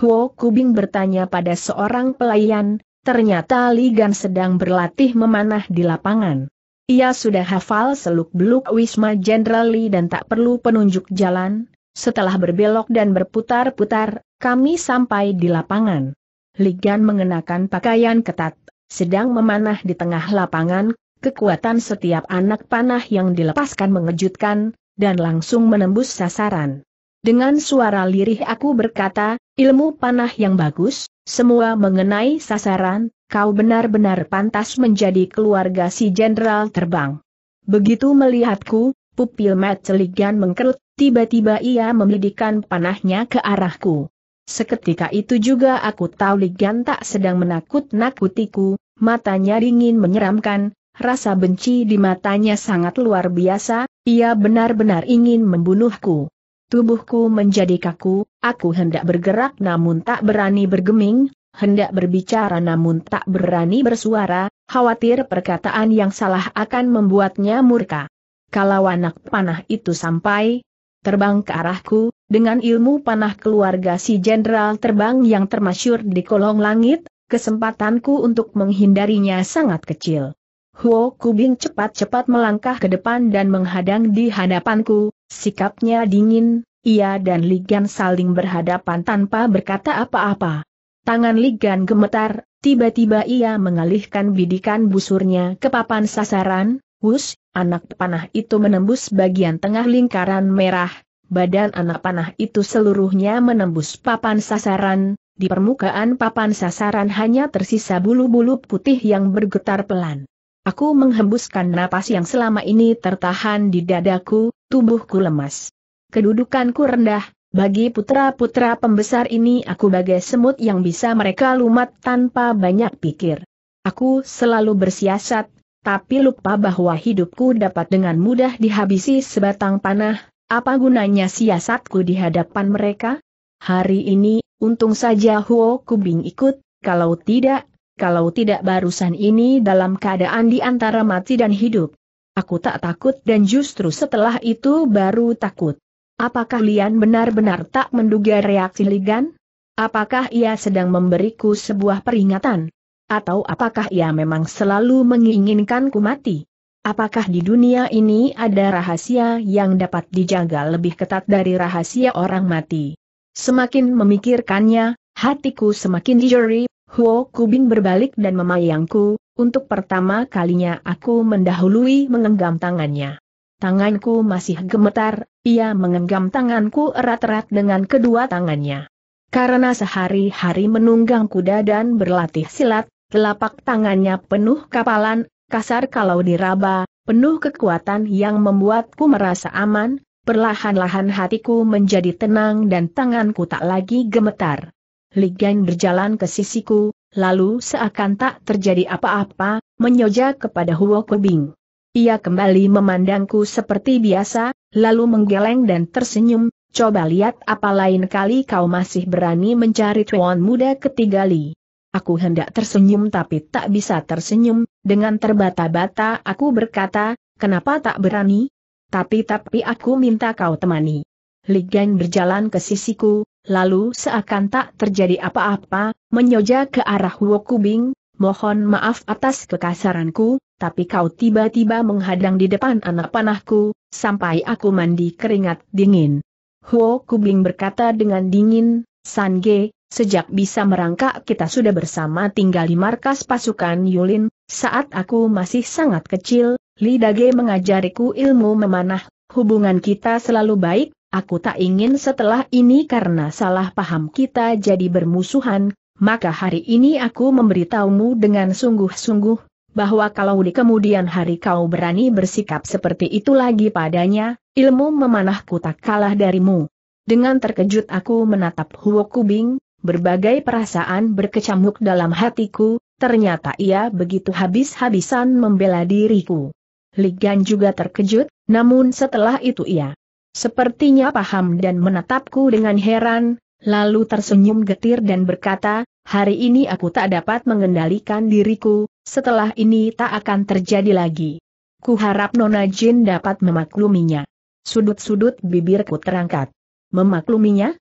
Huo Kubing bertanya pada seorang pelayan, ternyata Li Gan sedang berlatih memanah di lapangan. Ia sudah hafal seluk-beluk Wisma Jenderal Li dan tak perlu penunjuk jalan, setelah berbelok dan berputar-putar, kami sampai di lapangan. Ligan mengenakan pakaian ketat, sedang memanah di tengah lapangan, kekuatan setiap anak panah yang dilepaskan mengejutkan, dan langsung menembus sasaran. Dengan suara lirih aku berkata, ilmu panah yang bagus, semua mengenai sasaran, kau benar-benar pantas menjadi keluarga si jenderal terbang. Begitu melihatku, pupil Matt Ligan mengkerut, Tiba-tiba ia memedikan panahnya ke arahku. Seketika itu juga aku tahu Ligan tak sedang menakut-nakutiku, matanya dingin menyeramkan, rasa benci di matanya sangat luar biasa, ia benar-benar ingin membunuhku. Tubuhku menjadi kaku, aku hendak bergerak namun tak berani bergeming, hendak berbicara namun tak berani bersuara, khawatir perkataan yang salah akan membuatnya murka. Kalau anak panah itu sampai, terbang ke arahku, dengan ilmu panah keluarga si jenderal terbang yang termasyur di kolong langit, kesempatanku untuk menghindarinya sangat kecil. Huo Kubing cepat-cepat melangkah ke depan dan menghadang di hadapanku, sikapnya dingin, ia dan Ligan saling berhadapan tanpa berkata apa-apa. Tangan Ligan gemetar, tiba-tiba ia mengalihkan bidikan busurnya ke papan sasaran, wus, Anak panah itu menembus bagian tengah lingkaran merah, badan anak panah itu seluruhnya menembus papan sasaran, di permukaan papan sasaran hanya tersisa bulu-bulu putih yang bergetar pelan. Aku menghembuskan napas yang selama ini tertahan di dadaku, tubuhku lemas. Kedudukanku rendah, bagi putra-putra pembesar ini aku bagai semut yang bisa mereka lumat tanpa banyak pikir. Aku selalu bersiasat, tapi lupa bahwa hidupku dapat dengan mudah dihabisi sebatang panah, apa gunanya siasatku di hadapan mereka? Hari ini, untung saja Huo Kubing ikut, kalau tidak, kalau tidak barusan ini dalam keadaan di antara mati dan hidup. Aku tak takut dan justru setelah itu baru takut. Apakah Lian benar-benar tak menduga reaksi Ligan? Apakah ia sedang memberiku sebuah peringatan? Atau apakah ia memang selalu menginginkanku mati? Apakah di dunia ini ada rahasia yang dapat dijaga lebih ketat dari rahasia orang mati? Semakin memikirkannya, hatiku semakin dijeri, Huo Kubin berbalik dan memayangku, untuk pertama kalinya aku mendahului mengenggam tangannya. Tanganku masih gemetar, ia mengenggam tanganku erat-erat dengan kedua tangannya. Karena sehari-hari menunggang kuda dan berlatih silat, Telapak tangannya penuh kapalan, kasar kalau diraba, penuh kekuatan yang membuatku merasa aman, perlahan-lahan hatiku menjadi tenang dan tanganku tak lagi gemetar. Ligan berjalan ke sisiku, lalu seakan tak terjadi apa-apa, menyoja kepada Huo Kubing. Ia kembali memandangku seperti biasa, lalu menggeleng dan tersenyum, coba lihat apa lain kali kau masih berani mencari tuan muda ketiga Li. Aku hendak tersenyum tapi tak bisa tersenyum, dengan terbata-bata aku berkata, kenapa tak berani? Tapi-tapi aku minta kau temani. Gang berjalan ke sisiku, lalu seakan tak terjadi apa-apa, menyoja ke arah Huo Wokubing, mohon maaf atas kekasaranku, tapi kau tiba-tiba menghadang di depan anak panahku, sampai aku mandi keringat dingin. Huo Kubing berkata dengan dingin, Sange, Sejak bisa merangkak kita sudah bersama tinggal di markas pasukan Yulin, saat aku masih sangat kecil, Lidage mengajariku ilmu memanah, hubungan kita selalu baik, aku tak ingin setelah ini karena salah paham kita jadi bermusuhan, maka hari ini aku memberitahumu dengan sungguh-sungguh, bahwa kalau di kemudian hari kau berani bersikap seperti itu lagi padanya, ilmu memanahku tak kalah darimu. Dengan terkejut aku menatap Huo Kubing, berbagai perasaan berkecamuk dalam hatiku, ternyata ia begitu habis-habisan membela diriku. Ligan juga terkejut, namun setelah itu ia sepertinya paham dan menatapku dengan heran, lalu tersenyum getir dan berkata, hari ini aku tak dapat mengendalikan diriku, setelah ini tak akan terjadi lagi. Kuharap Nona Jin dapat memakluminya. Sudut-sudut bibirku terangkat. Memakluminya?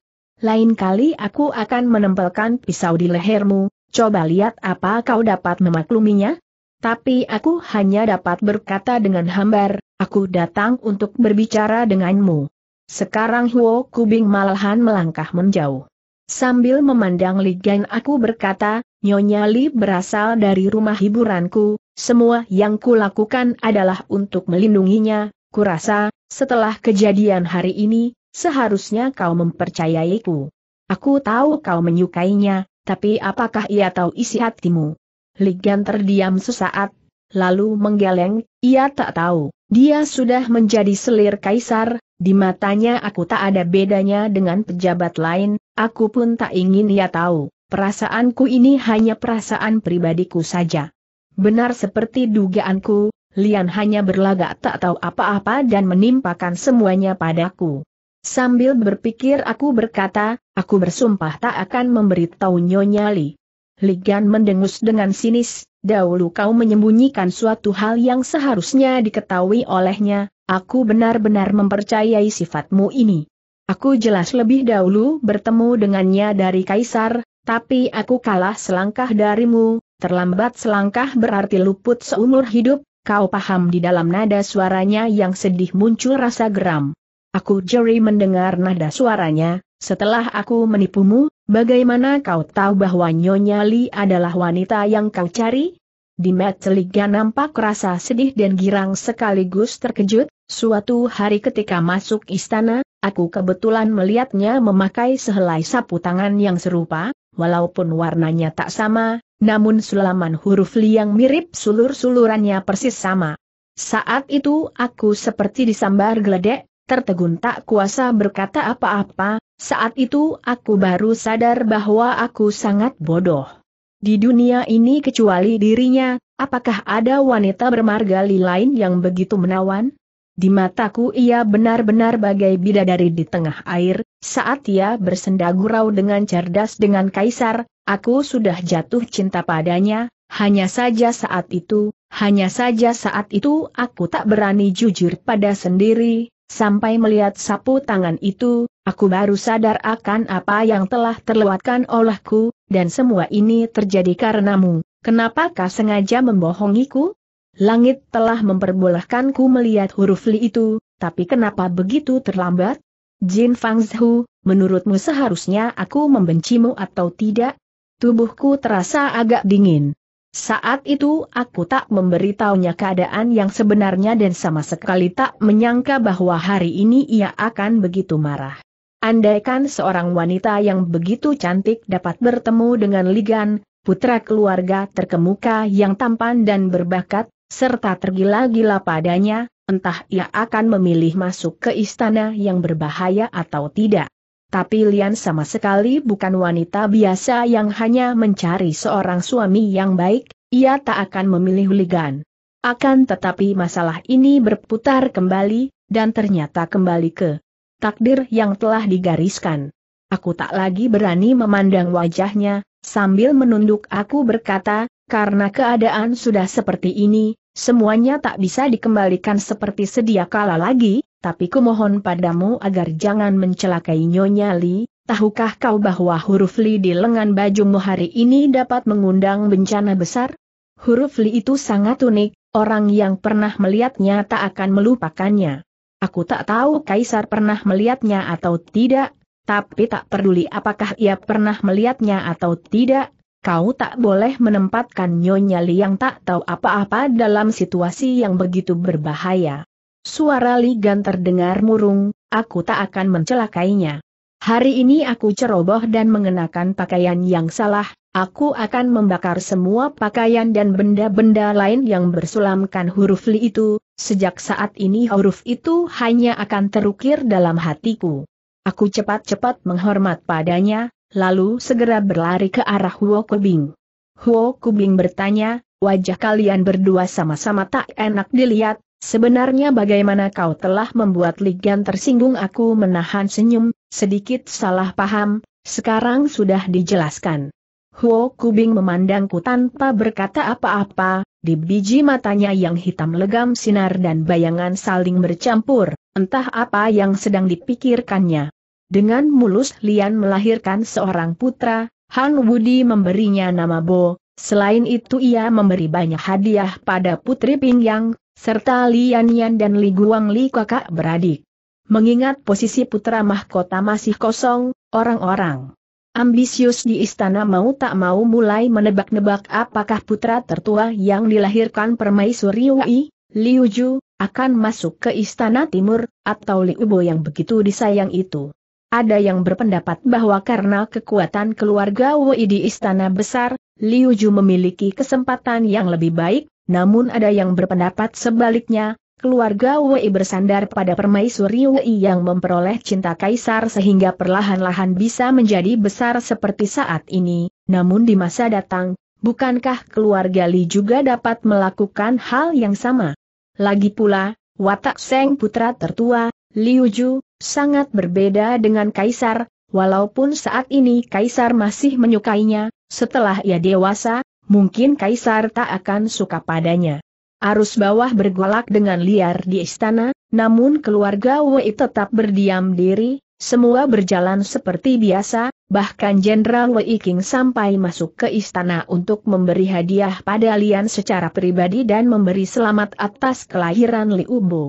Lain kali aku akan menempelkan pisau di lehermu, coba lihat apa kau dapat memakluminya. Tapi aku hanya dapat berkata dengan hambar, aku datang untuk berbicara denganmu. Sekarang Huo Kubing malahan melangkah menjauh. Sambil memandang Ligan aku berkata, Nyonya Li berasal dari rumah hiburanku, semua yang kulakukan adalah untuk melindunginya, kurasa, setelah kejadian hari ini, Seharusnya kau mempercayaiku. Aku tahu kau menyukainya, tapi apakah ia tahu isi hatimu? Ligan terdiam sesaat, lalu menggeleng, ia tak tahu. Dia sudah menjadi selir kaisar, di matanya aku tak ada bedanya dengan pejabat lain, aku pun tak ingin ia tahu. Perasaanku ini hanya perasaan pribadiku saja. Benar seperti dugaanku, Lian hanya berlagak tak tahu apa-apa dan menimpakan semuanya padaku. Sambil berpikir aku berkata, aku bersumpah tak akan memberitahu Nyonya Li. Ligan mendengus dengan sinis, dahulu kau menyembunyikan suatu hal yang seharusnya diketahui olehnya, aku benar-benar mempercayai sifatmu ini. Aku jelas lebih dahulu bertemu dengannya dari Kaisar, tapi aku kalah selangkah darimu, terlambat selangkah berarti luput seumur hidup, kau paham di dalam nada suaranya yang sedih muncul rasa geram. Aku jeri mendengar nada suaranya, setelah aku menipumu, bagaimana kau tahu bahwa Nyonya Li adalah wanita yang kau cari? Di Meteliga nampak rasa sedih dan girang sekaligus terkejut, suatu hari ketika masuk istana, aku kebetulan melihatnya memakai sehelai sapu tangan yang serupa, walaupun warnanya tak sama, namun sulaman huruf Li yang mirip sulur-sulurannya persis sama. Saat itu aku seperti disambar geledek, tertegun tak kuasa berkata apa-apa, saat itu aku baru sadar bahwa aku sangat bodoh. Di dunia ini kecuali dirinya, apakah ada wanita bermarga lain yang begitu menawan? Di mataku ia benar-benar bagai bidadari di tengah air, saat ia bersenda gurau dengan cerdas dengan kaisar, aku sudah jatuh cinta padanya, hanya saja saat itu, hanya saja saat itu aku tak berani jujur pada sendiri, Sampai melihat sapu tangan itu, aku baru sadar akan apa yang telah terlewatkan olehku, dan semua ini terjadi karenamu. kau sengaja membohongiku? Langit telah memperbolehkanku melihat huruf Li itu, tapi kenapa begitu terlambat? Jin Fang Zhu, menurutmu seharusnya aku membencimu atau tidak? Tubuhku terasa agak dingin. Saat itu aku tak memberitahunya keadaan yang sebenarnya dan sama sekali tak menyangka bahwa hari ini ia akan begitu marah. Andaikan seorang wanita yang begitu cantik dapat bertemu dengan Ligan, putra keluarga terkemuka yang tampan dan berbakat, serta tergila-gila padanya, entah ia akan memilih masuk ke istana yang berbahaya atau tidak. Tapi Lian sama sekali bukan wanita biasa yang hanya mencari seorang suami yang baik, ia tak akan memilih huligan. Akan tetapi masalah ini berputar kembali, dan ternyata kembali ke takdir yang telah digariskan. Aku tak lagi berani memandang wajahnya, sambil menunduk aku berkata, karena keadaan sudah seperti ini, semuanya tak bisa dikembalikan seperti sedia kala lagi, tapi kumohon padamu agar jangan mencelakai Nyonya Li, tahukah kau bahwa huruf Li di lengan bajumu hari ini dapat mengundang bencana besar? Huruf Li itu sangat unik, orang yang pernah melihatnya tak akan melupakannya. Aku tak tahu Kaisar pernah melihatnya atau tidak, tapi tak peduli apakah ia pernah melihatnya atau tidak, kau tak boleh menempatkan Nyonya Li yang tak tahu apa-apa dalam situasi yang begitu berbahaya. Suara Ligan terdengar murung, aku tak akan mencelakainya. Hari ini aku ceroboh dan mengenakan pakaian yang salah, aku akan membakar semua pakaian dan benda-benda lain yang bersulamkan huruf Li itu, sejak saat ini huruf itu hanya akan terukir dalam hatiku. Aku cepat-cepat menghormat padanya, lalu segera berlari ke arah Huo Kubing. Huo Kubing bertanya, wajah kalian berdua sama-sama tak enak dilihat, Sebenarnya bagaimana kau telah membuat Ligan tersinggung aku menahan senyum, sedikit salah paham, sekarang sudah dijelaskan. Huo Kubing memandangku tanpa berkata apa-apa, di biji matanya yang hitam legam sinar dan bayangan saling bercampur, entah apa yang sedang dipikirkannya. Dengan mulus Lian melahirkan seorang putra, Han Wudi memberinya nama Bo, selain itu ia memberi banyak hadiah pada putri Ping Yang, serta Lian Yan dan Li Guang Li kakak beradik. Mengingat posisi putra mahkota masih kosong, orang-orang ambisius di istana mau tak mau mulai menebak-nebak apakah putra tertua yang dilahirkan permaisuri Wei, Liu Ju, akan masuk ke istana timur, atau Liu Bo yang begitu disayang itu. Ada yang berpendapat bahwa karena kekuatan keluarga Wei di istana besar, Liu Ju memiliki kesempatan yang lebih baik namun ada yang berpendapat sebaliknya, keluarga Wei bersandar pada permaisuri Wei yang memperoleh cinta kaisar sehingga perlahan-lahan bisa menjadi besar seperti saat ini, namun di masa datang, bukankah keluarga Li juga dapat melakukan hal yang sama? Lagi pula, watak Seng Putra tertua, Liu Ju, sangat berbeda dengan kaisar, walaupun saat ini kaisar masih menyukainya, setelah ia dewasa, mungkin Kaisar tak akan suka padanya. Arus bawah bergolak dengan liar di istana, namun keluarga Wei tetap berdiam diri, semua berjalan seperti biasa, bahkan Jenderal Wei King sampai masuk ke istana untuk memberi hadiah pada Lian secara pribadi dan memberi selamat atas kelahiran Liu Bo.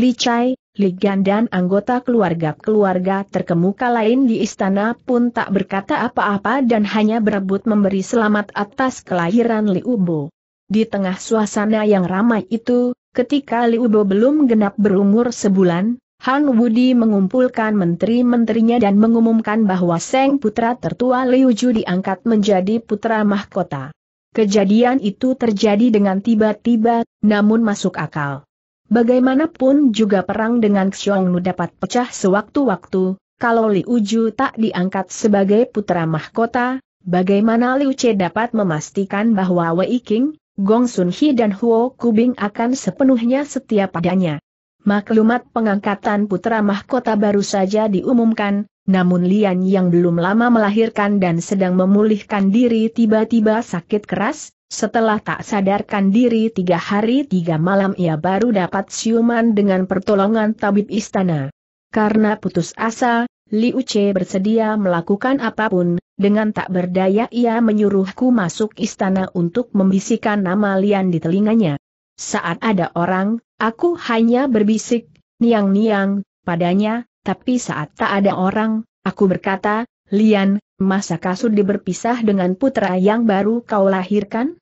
Li Chai, Li Gan dan anggota keluarga-keluarga terkemuka lain di istana pun tak berkata apa-apa dan hanya berebut memberi selamat atas kelahiran Li Ubo. Di tengah suasana yang ramai itu, ketika Li Ubo belum genap berumur sebulan, Han Wudi mengumpulkan menteri-menterinya dan mengumumkan bahwa Seng putra tertua Liu Ju diangkat menjadi putra mahkota. Kejadian itu terjadi dengan tiba-tiba, namun masuk akal. Bagaimanapun juga perang dengan Xiongnu dapat pecah sewaktu-waktu, kalau Li Uju tak diangkat sebagai putra mahkota, bagaimana Liu Che dapat memastikan bahwa Wei King, Gong Sun Hee dan Huo Kubing akan sepenuhnya setia padanya. Maklumat pengangkatan putra mahkota baru saja diumumkan, namun Lian yang belum lama melahirkan dan sedang memulihkan diri tiba-tiba sakit keras, setelah tak sadarkan diri tiga hari tiga malam ia baru dapat siuman dengan pertolongan tabib istana. Karena putus asa, Li Che bersedia melakukan apapun, dengan tak berdaya ia menyuruhku masuk istana untuk membisikkan nama Lian di telinganya. Saat ada orang, aku hanya berbisik, niang-niang, padanya, tapi saat tak ada orang, aku berkata, Lian, masa kasut diberpisah dengan putra yang baru kau lahirkan?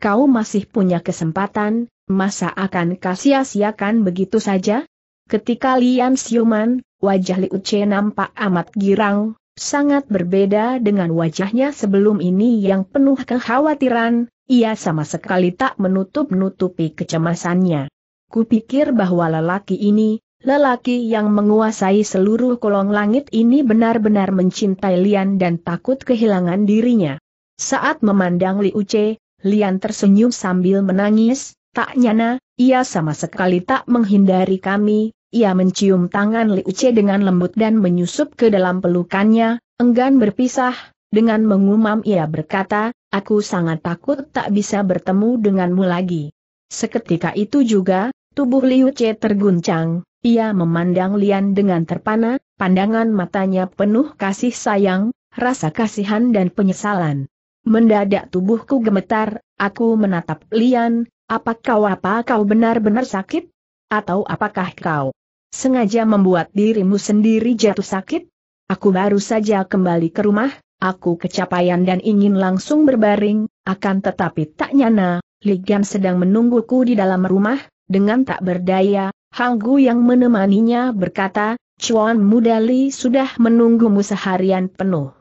kau masih punya kesempatan, masa akan sia-siakan begitu saja? Ketika Lian Siuman, wajah Liu Che nampak amat girang, sangat berbeda dengan wajahnya sebelum ini yang penuh kekhawatiran, ia sama sekali tak menutup-nutupi kecemasannya. Kupikir bahwa lelaki ini, lelaki yang menguasai seluruh kolong langit ini benar-benar mencintai Lian dan takut kehilangan dirinya. Saat memandang Liu Che, Lian tersenyum sambil menangis, tak nyana, ia sama sekali tak menghindari kami, ia mencium tangan Liu Che dengan lembut dan menyusup ke dalam pelukannya, enggan berpisah, dengan mengumam ia berkata, aku sangat takut tak bisa bertemu denganmu lagi. Seketika itu juga, tubuh Liu Che terguncang, ia memandang Lian dengan terpana, pandangan matanya penuh kasih sayang, rasa kasihan dan penyesalan. Mendadak tubuhku gemetar, aku menatap Lian, apa kau apa kau benar-benar sakit? Atau apakah kau sengaja membuat dirimu sendiri jatuh sakit? Aku baru saja kembali ke rumah, aku kecapaian dan ingin langsung berbaring, akan tetapi tak nyana, Ligan sedang menungguku di dalam rumah, dengan tak berdaya, Hanggu yang menemaninya berkata, Chuan Mudali sudah menunggumu seharian penuh.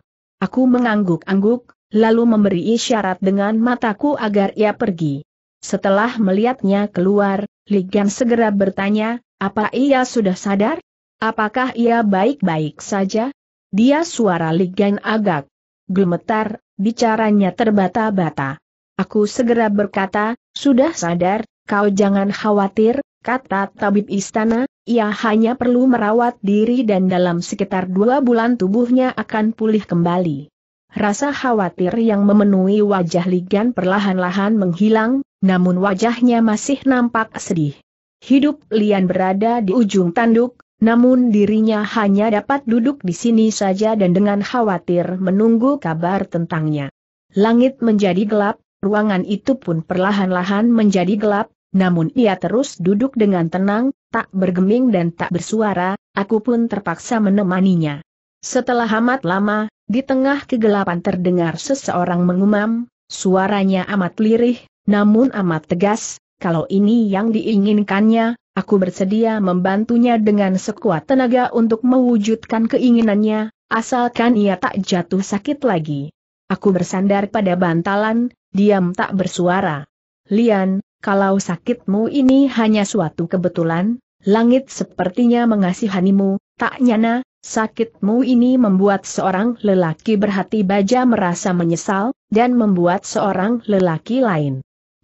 Aku mengangguk-angguk, lalu memberi isyarat dengan mataku agar ia pergi. Setelah melihatnya keluar, Ligan segera bertanya, apa ia sudah sadar? Apakah ia baik-baik saja? Dia suara Ligan agak gemetar, bicaranya terbata-bata. Aku segera berkata, sudah sadar, kau jangan khawatir, kata tabib istana, ia hanya perlu merawat diri dan dalam sekitar dua bulan tubuhnya akan pulih kembali. Rasa khawatir yang memenuhi wajah Ligan perlahan-lahan menghilang, namun wajahnya masih nampak sedih. Hidup Lian berada di ujung tanduk, namun dirinya hanya dapat duduk di sini saja dan dengan khawatir menunggu kabar tentangnya. Langit menjadi gelap, ruangan itu pun perlahan-lahan menjadi gelap, namun ia terus duduk dengan tenang, tak bergeming dan tak bersuara, aku pun terpaksa menemaninya. Setelah amat lama, di tengah kegelapan terdengar seseorang mengumam, suaranya amat lirih, namun amat tegas, kalau ini yang diinginkannya, aku bersedia membantunya dengan sekuat tenaga untuk mewujudkan keinginannya, asalkan ia tak jatuh sakit lagi. Aku bersandar pada bantalan, diam tak bersuara. Lian, kalau sakitmu ini hanya suatu kebetulan, langit sepertinya mengasihanimu, tak nyana, Sakitmu ini membuat seorang lelaki berhati baja merasa menyesal, dan membuat seorang lelaki lain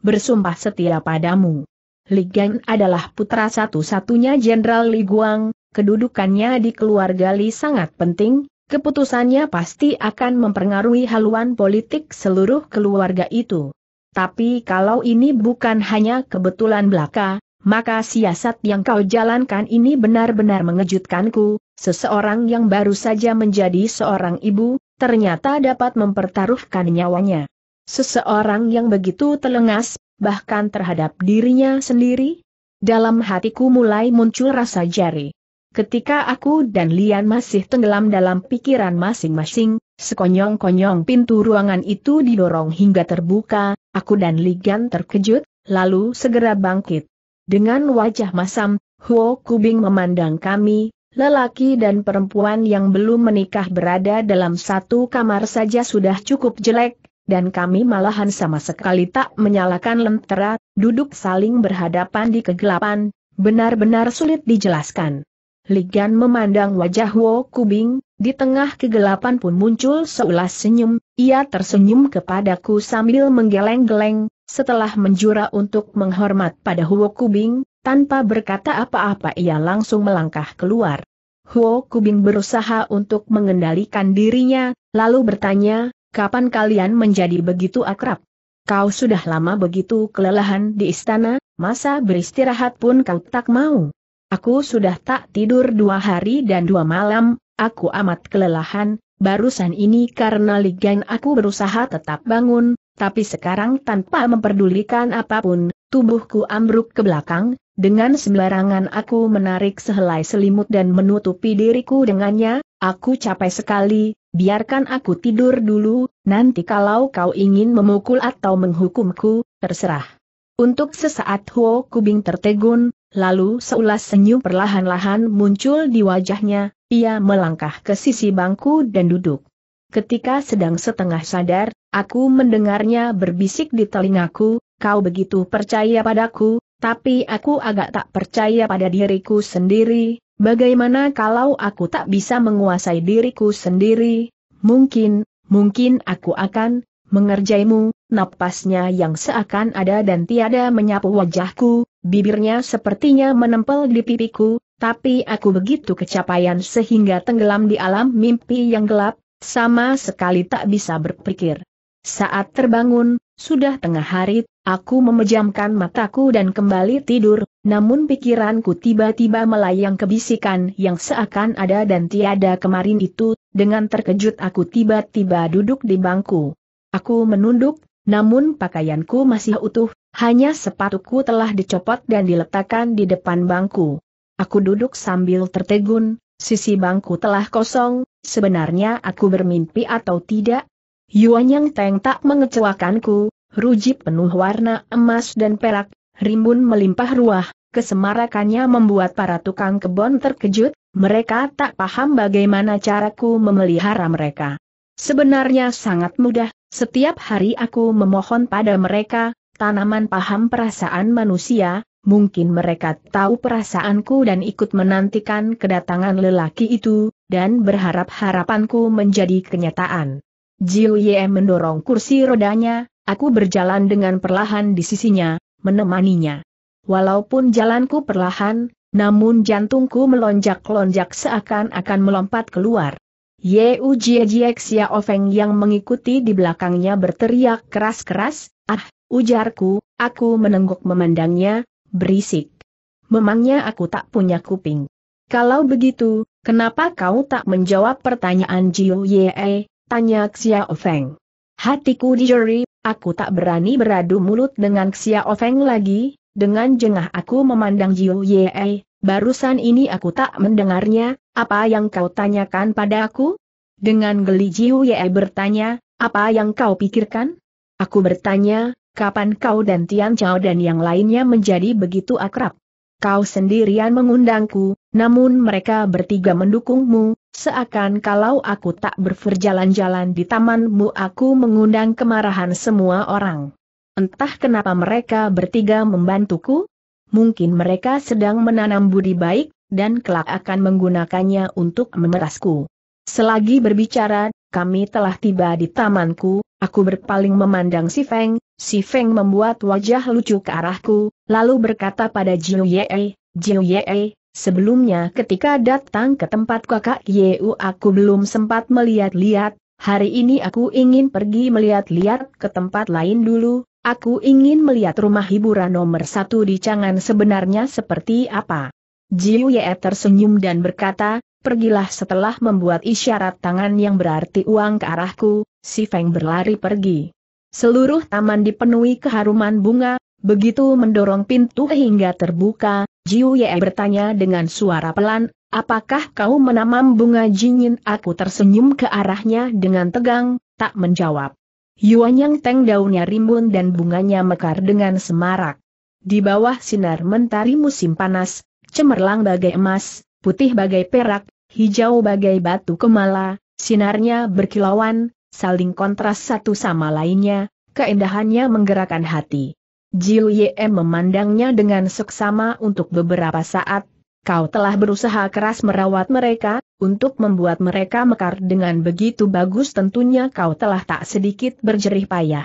bersumpah setia padamu. Li Gan adalah putra satu-satunya Jenderal Li Guang, kedudukannya di keluarga Li sangat penting, keputusannya pasti akan mempengaruhi haluan politik seluruh keluarga itu. Tapi kalau ini bukan hanya kebetulan belaka, maka siasat yang kau jalankan ini benar-benar mengejutkanku, Seseorang yang baru saja menjadi seorang ibu, ternyata dapat mempertaruhkan nyawanya. Seseorang yang begitu telengas, bahkan terhadap dirinya sendiri? Dalam hatiku mulai muncul rasa jari. Ketika aku dan Lian masih tenggelam dalam pikiran masing-masing, sekonyong-konyong pintu ruangan itu didorong hingga terbuka, aku dan Lian terkejut, lalu segera bangkit. Dengan wajah masam, Huo Kubing memandang kami, Lelaki dan perempuan yang belum menikah berada dalam satu kamar saja sudah cukup jelek, dan kami malahan sama sekali tak menyalakan lentera, duduk saling berhadapan di kegelapan, benar-benar sulit dijelaskan. Ligan memandang wajah Wo Kubing, di tengah kegelapan pun muncul seulas senyum, ia tersenyum kepadaku sambil menggeleng-geleng, setelah menjura untuk menghormat pada Huo Kubing, tanpa berkata apa-apa ia langsung melangkah keluar. Huo Kubing berusaha untuk mengendalikan dirinya, lalu bertanya, kapan kalian menjadi begitu akrab? Kau sudah lama begitu kelelahan di istana, masa beristirahat pun kau tak mau. Aku sudah tak tidur dua hari dan dua malam, aku amat kelelahan, barusan ini karena ligan aku berusaha tetap bangun, tapi sekarang tanpa memperdulikan apapun, tubuhku ambruk ke belakang, dengan sembarangan aku menarik sehelai selimut dan menutupi diriku dengannya, aku capek sekali, biarkan aku tidur dulu, nanti kalau kau ingin memukul atau menghukumku, terserah. Untuk sesaat Huo Kubing tertegun, lalu seulas senyum perlahan-lahan muncul di wajahnya, ia melangkah ke sisi bangku dan duduk. Ketika sedang setengah sadar, Aku mendengarnya berbisik di telingaku, kau begitu percaya padaku, tapi aku agak tak percaya pada diriku sendiri, bagaimana kalau aku tak bisa menguasai diriku sendiri, mungkin, mungkin aku akan mengerjaimu, napasnya yang seakan ada dan tiada menyapu wajahku, bibirnya sepertinya menempel di pipiku, tapi aku begitu kecapaian sehingga tenggelam di alam mimpi yang gelap, sama sekali tak bisa berpikir. Saat terbangun, sudah tengah hari, aku memejamkan mataku dan kembali tidur, namun pikiranku tiba-tiba melayang kebisikan yang seakan ada dan tiada kemarin itu, dengan terkejut aku tiba-tiba duduk di bangku. Aku menunduk, namun pakaianku masih utuh, hanya sepatuku telah dicopot dan diletakkan di depan bangku. Aku duduk sambil tertegun, sisi bangku telah kosong, sebenarnya aku bermimpi atau tidak, Yuan Yang Teng tak mengecewakanku, ruji penuh warna emas dan perak, rimbun melimpah ruah, kesemarakannya membuat para tukang kebon terkejut, mereka tak paham bagaimana caraku memelihara mereka. Sebenarnya sangat mudah, setiap hari aku memohon pada mereka, tanaman paham perasaan manusia, mungkin mereka tahu perasaanku dan ikut menantikan kedatangan lelaki itu, dan berharap harapanku menjadi kenyataan. Jiu Ye mendorong kursi rodanya, aku berjalan dengan perlahan di sisinya, menemaninya. Walaupun jalanku perlahan, namun jantungku melonjak-lonjak seakan-akan melompat keluar. Ye Ujie Jiek Xia Ofeng yang mengikuti di belakangnya berteriak keras-keras, ah, ujarku, aku menengguk memandangnya, berisik. Memangnya aku tak punya kuping. Kalau begitu, kenapa kau tak menjawab pertanyaan Jiu Ye Tanya Xiao Feng. Hatiku dijeri, aku tak berani beradu mulut dengan Xiao Feng lagi, dengan jengah aku memandang Jiu Ye, barusan ini aku tak mendengarnya, apa yang kau tanyakan pada aku? Dengan geli Jiu Ye bertanya, apa yang kau pikirkan? Aku bertanya, kapan kau dan Tian Chao dan yang lainnya menjadi begitu akrab? Kau sendirian mengundangku, namun mereka bertiga mendukungmu, Seakan kalau aku tak berjalan-jalan di tamanmu aku mengundang kemarahan semua orang. Entah kenapa mereka bertiga membantuku? Mungkin mereka sedang menanam budi baik, dan kelak akan menggunakannya untuk memerasku. Selagi berbicara, kami telah tiba di tamanku, aku berpaling memandang si Feng, si Feng membuat wajah lucu ke arahku, lalu berkata pada Jiu Yei, Jiu Yei. Sebelumnya ketika datang ke tempat kakak Yeu aku belum sempat melihat-lihat, hari ini aku ingin pergi melihat-lihat ke tempat lain dulu, aku ingin melihat rumah hiburan nomor satu di Cangan sebenarnya seperti apa. Jiu Ye tersenyum dan berkata, pergilah setelah membuat isyarat tangan yang berarti uang ke arahku, si Feng berlari pergi. Seluruh taman dipenuhi keharuman bunga, Begitu mendorong pintu hingga terbuka, Jiu Ye bertanya dengan suara pelan, apakah kau menamam bunga jingin? Aku tersenyum ke arahnya dengan tegang, tak menjawab. Yuan Yang Teng daunnya rimbun dan bunganya mekar dengan semarak. Di bawah sinar mentari musim panas, cemerlang bagai emas, putih bagai perak, hijau bagai batu kemala, sinarnya berkilauan, saling kontras satu sama lainnya, keindahannya menggerakkan hati. Jiu Ye memandangnya dengan seksama untuk beberapa saat, kau telah berusaha keras merawat mereka, untuk membuat mereka mekar dengan begitu bagus tentunya kau telah tak sedikit berjerih payah.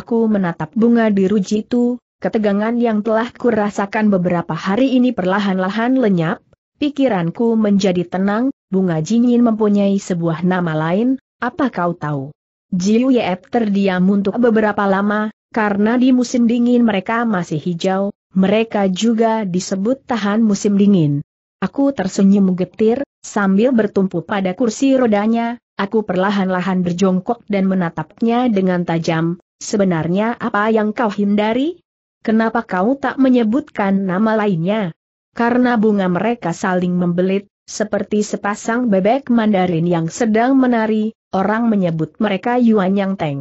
Aku menatap bunga di rujitu, ketegangan yang telah kurasakan beberapa hari ini perlahan-lahan lenyap, pikiranku menjadi tenang, bunga jingin mempunyai sebuah nama lain, apa kau tahu? Jiu Ye terdiam untuk beberapa lama, karena di musim dingin mereka masih hijau, mereka juga disebut tahan musim dingin. Aku tersenyum getir, sambil bertumpu pada kursi rodanya, aku perlahan-lahan berjongkok dan menatapnya dengan tajam, sebenarnya apa yang kau hindari? Kenapa kau tak menyebutkan nama lainnya? Karena bunga mereka saling membelit, seperti sepasang bebek mandarin yang sedang menari, orang menyebut mereka Yuan Yang Teng.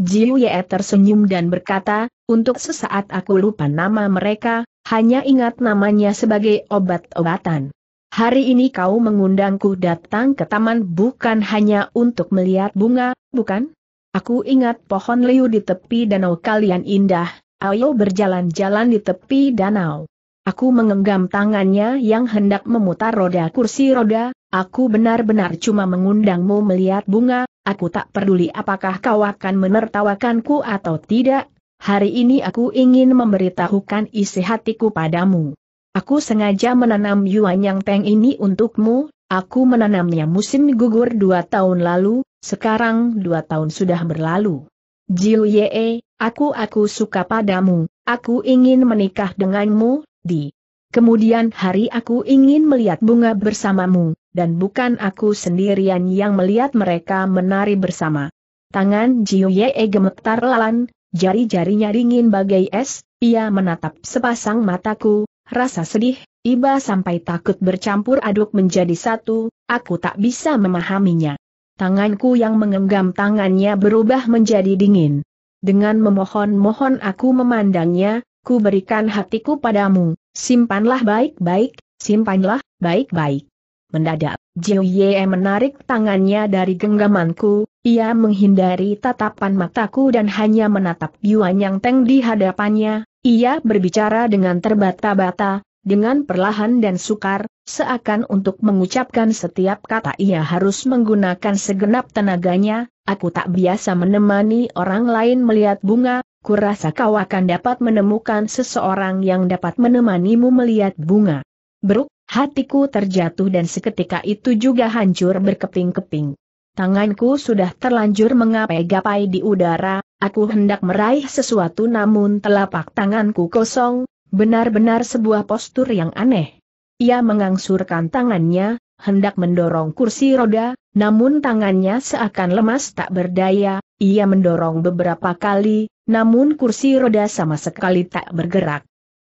Jiu Ye tersenyum dan berkata, untuk sesaat aku lupa nama mereka, hanya ingat namanya sebagai obat-obatan. Hari ini kau mengundangku datang ke taman bukan hanya untuk melihat bunga, bukan? Aku ingat pohon liu di tepi danau kalian indah, ayo berjalan-jalan di tepi danau. Aku mengenggam tangannya yang hendak memutar roda kursi roda, aku benar-benar cuma mengundangmu melihat bunga, Aku tak peduli apakah kau akan menertawakanku atau tidak, hari ini aku ingin memberitahukan isi hatiku padamu. Aku sengaja menanam Yuan Yang Teng ini untukmu, aku menanamnya musim gugur dua tahun lalu, sekarang dua tahun sudah berlalu. Jiu Ye, aku aku suka padamu, aku ingin menikah denganmu, di Kemudian hari aku ingin melihat bunga bersamamu, dan bukan aku sendirian yang melihat mereka menari bersama. Tangan Jiu Ye gemetar lalan, jari-jarinya dingin bagai es, ia menatap sepasang mataku, rasa sedih, iba sampai takut bercampur aduk menjadi satu, aku tak bisa memahaminya. Tanganku yang mengenggam tangannya berubah menjadi dingin. Dengan memohon-mohon aku memandangnya, ku berikan hatiku padamu, simpanlah baik-baik, simpanlah baik-baik. Mendadak, Jiu Ye menarik tangannya dari genggamanku, ia menghindari tatapan mataku dan hanya menatap Yuan Yang Teng di hadapannya, ia berbicara dengan terbata-bata, dengan perlahan dan sukar, seakan untuk mengucapkan setiap kata ia harus menggunakan segenap tenaganya, aku tak biasa menemani orang lain melihat bunga, kurasa kau akan dapat menemukan seseorang yang dapat menemanimu melihat bunga. Beruk, hatiku terjatuh dan seketika itu juga hancur berkeping-keping. Tanganku sudah terlanjur mengapai-gapai di udara, aku hendak meraih sesuatu namun telapak tanganku kosong, benar-benar sebuah postur yang aneh. Ia mengangsurkan tangannya, hendak mendorong kursi roda, namun tangannya seakan lemas tak berdaya, ia mendorong beberapa kali, namun kursi roda sama sekali tak bergerak.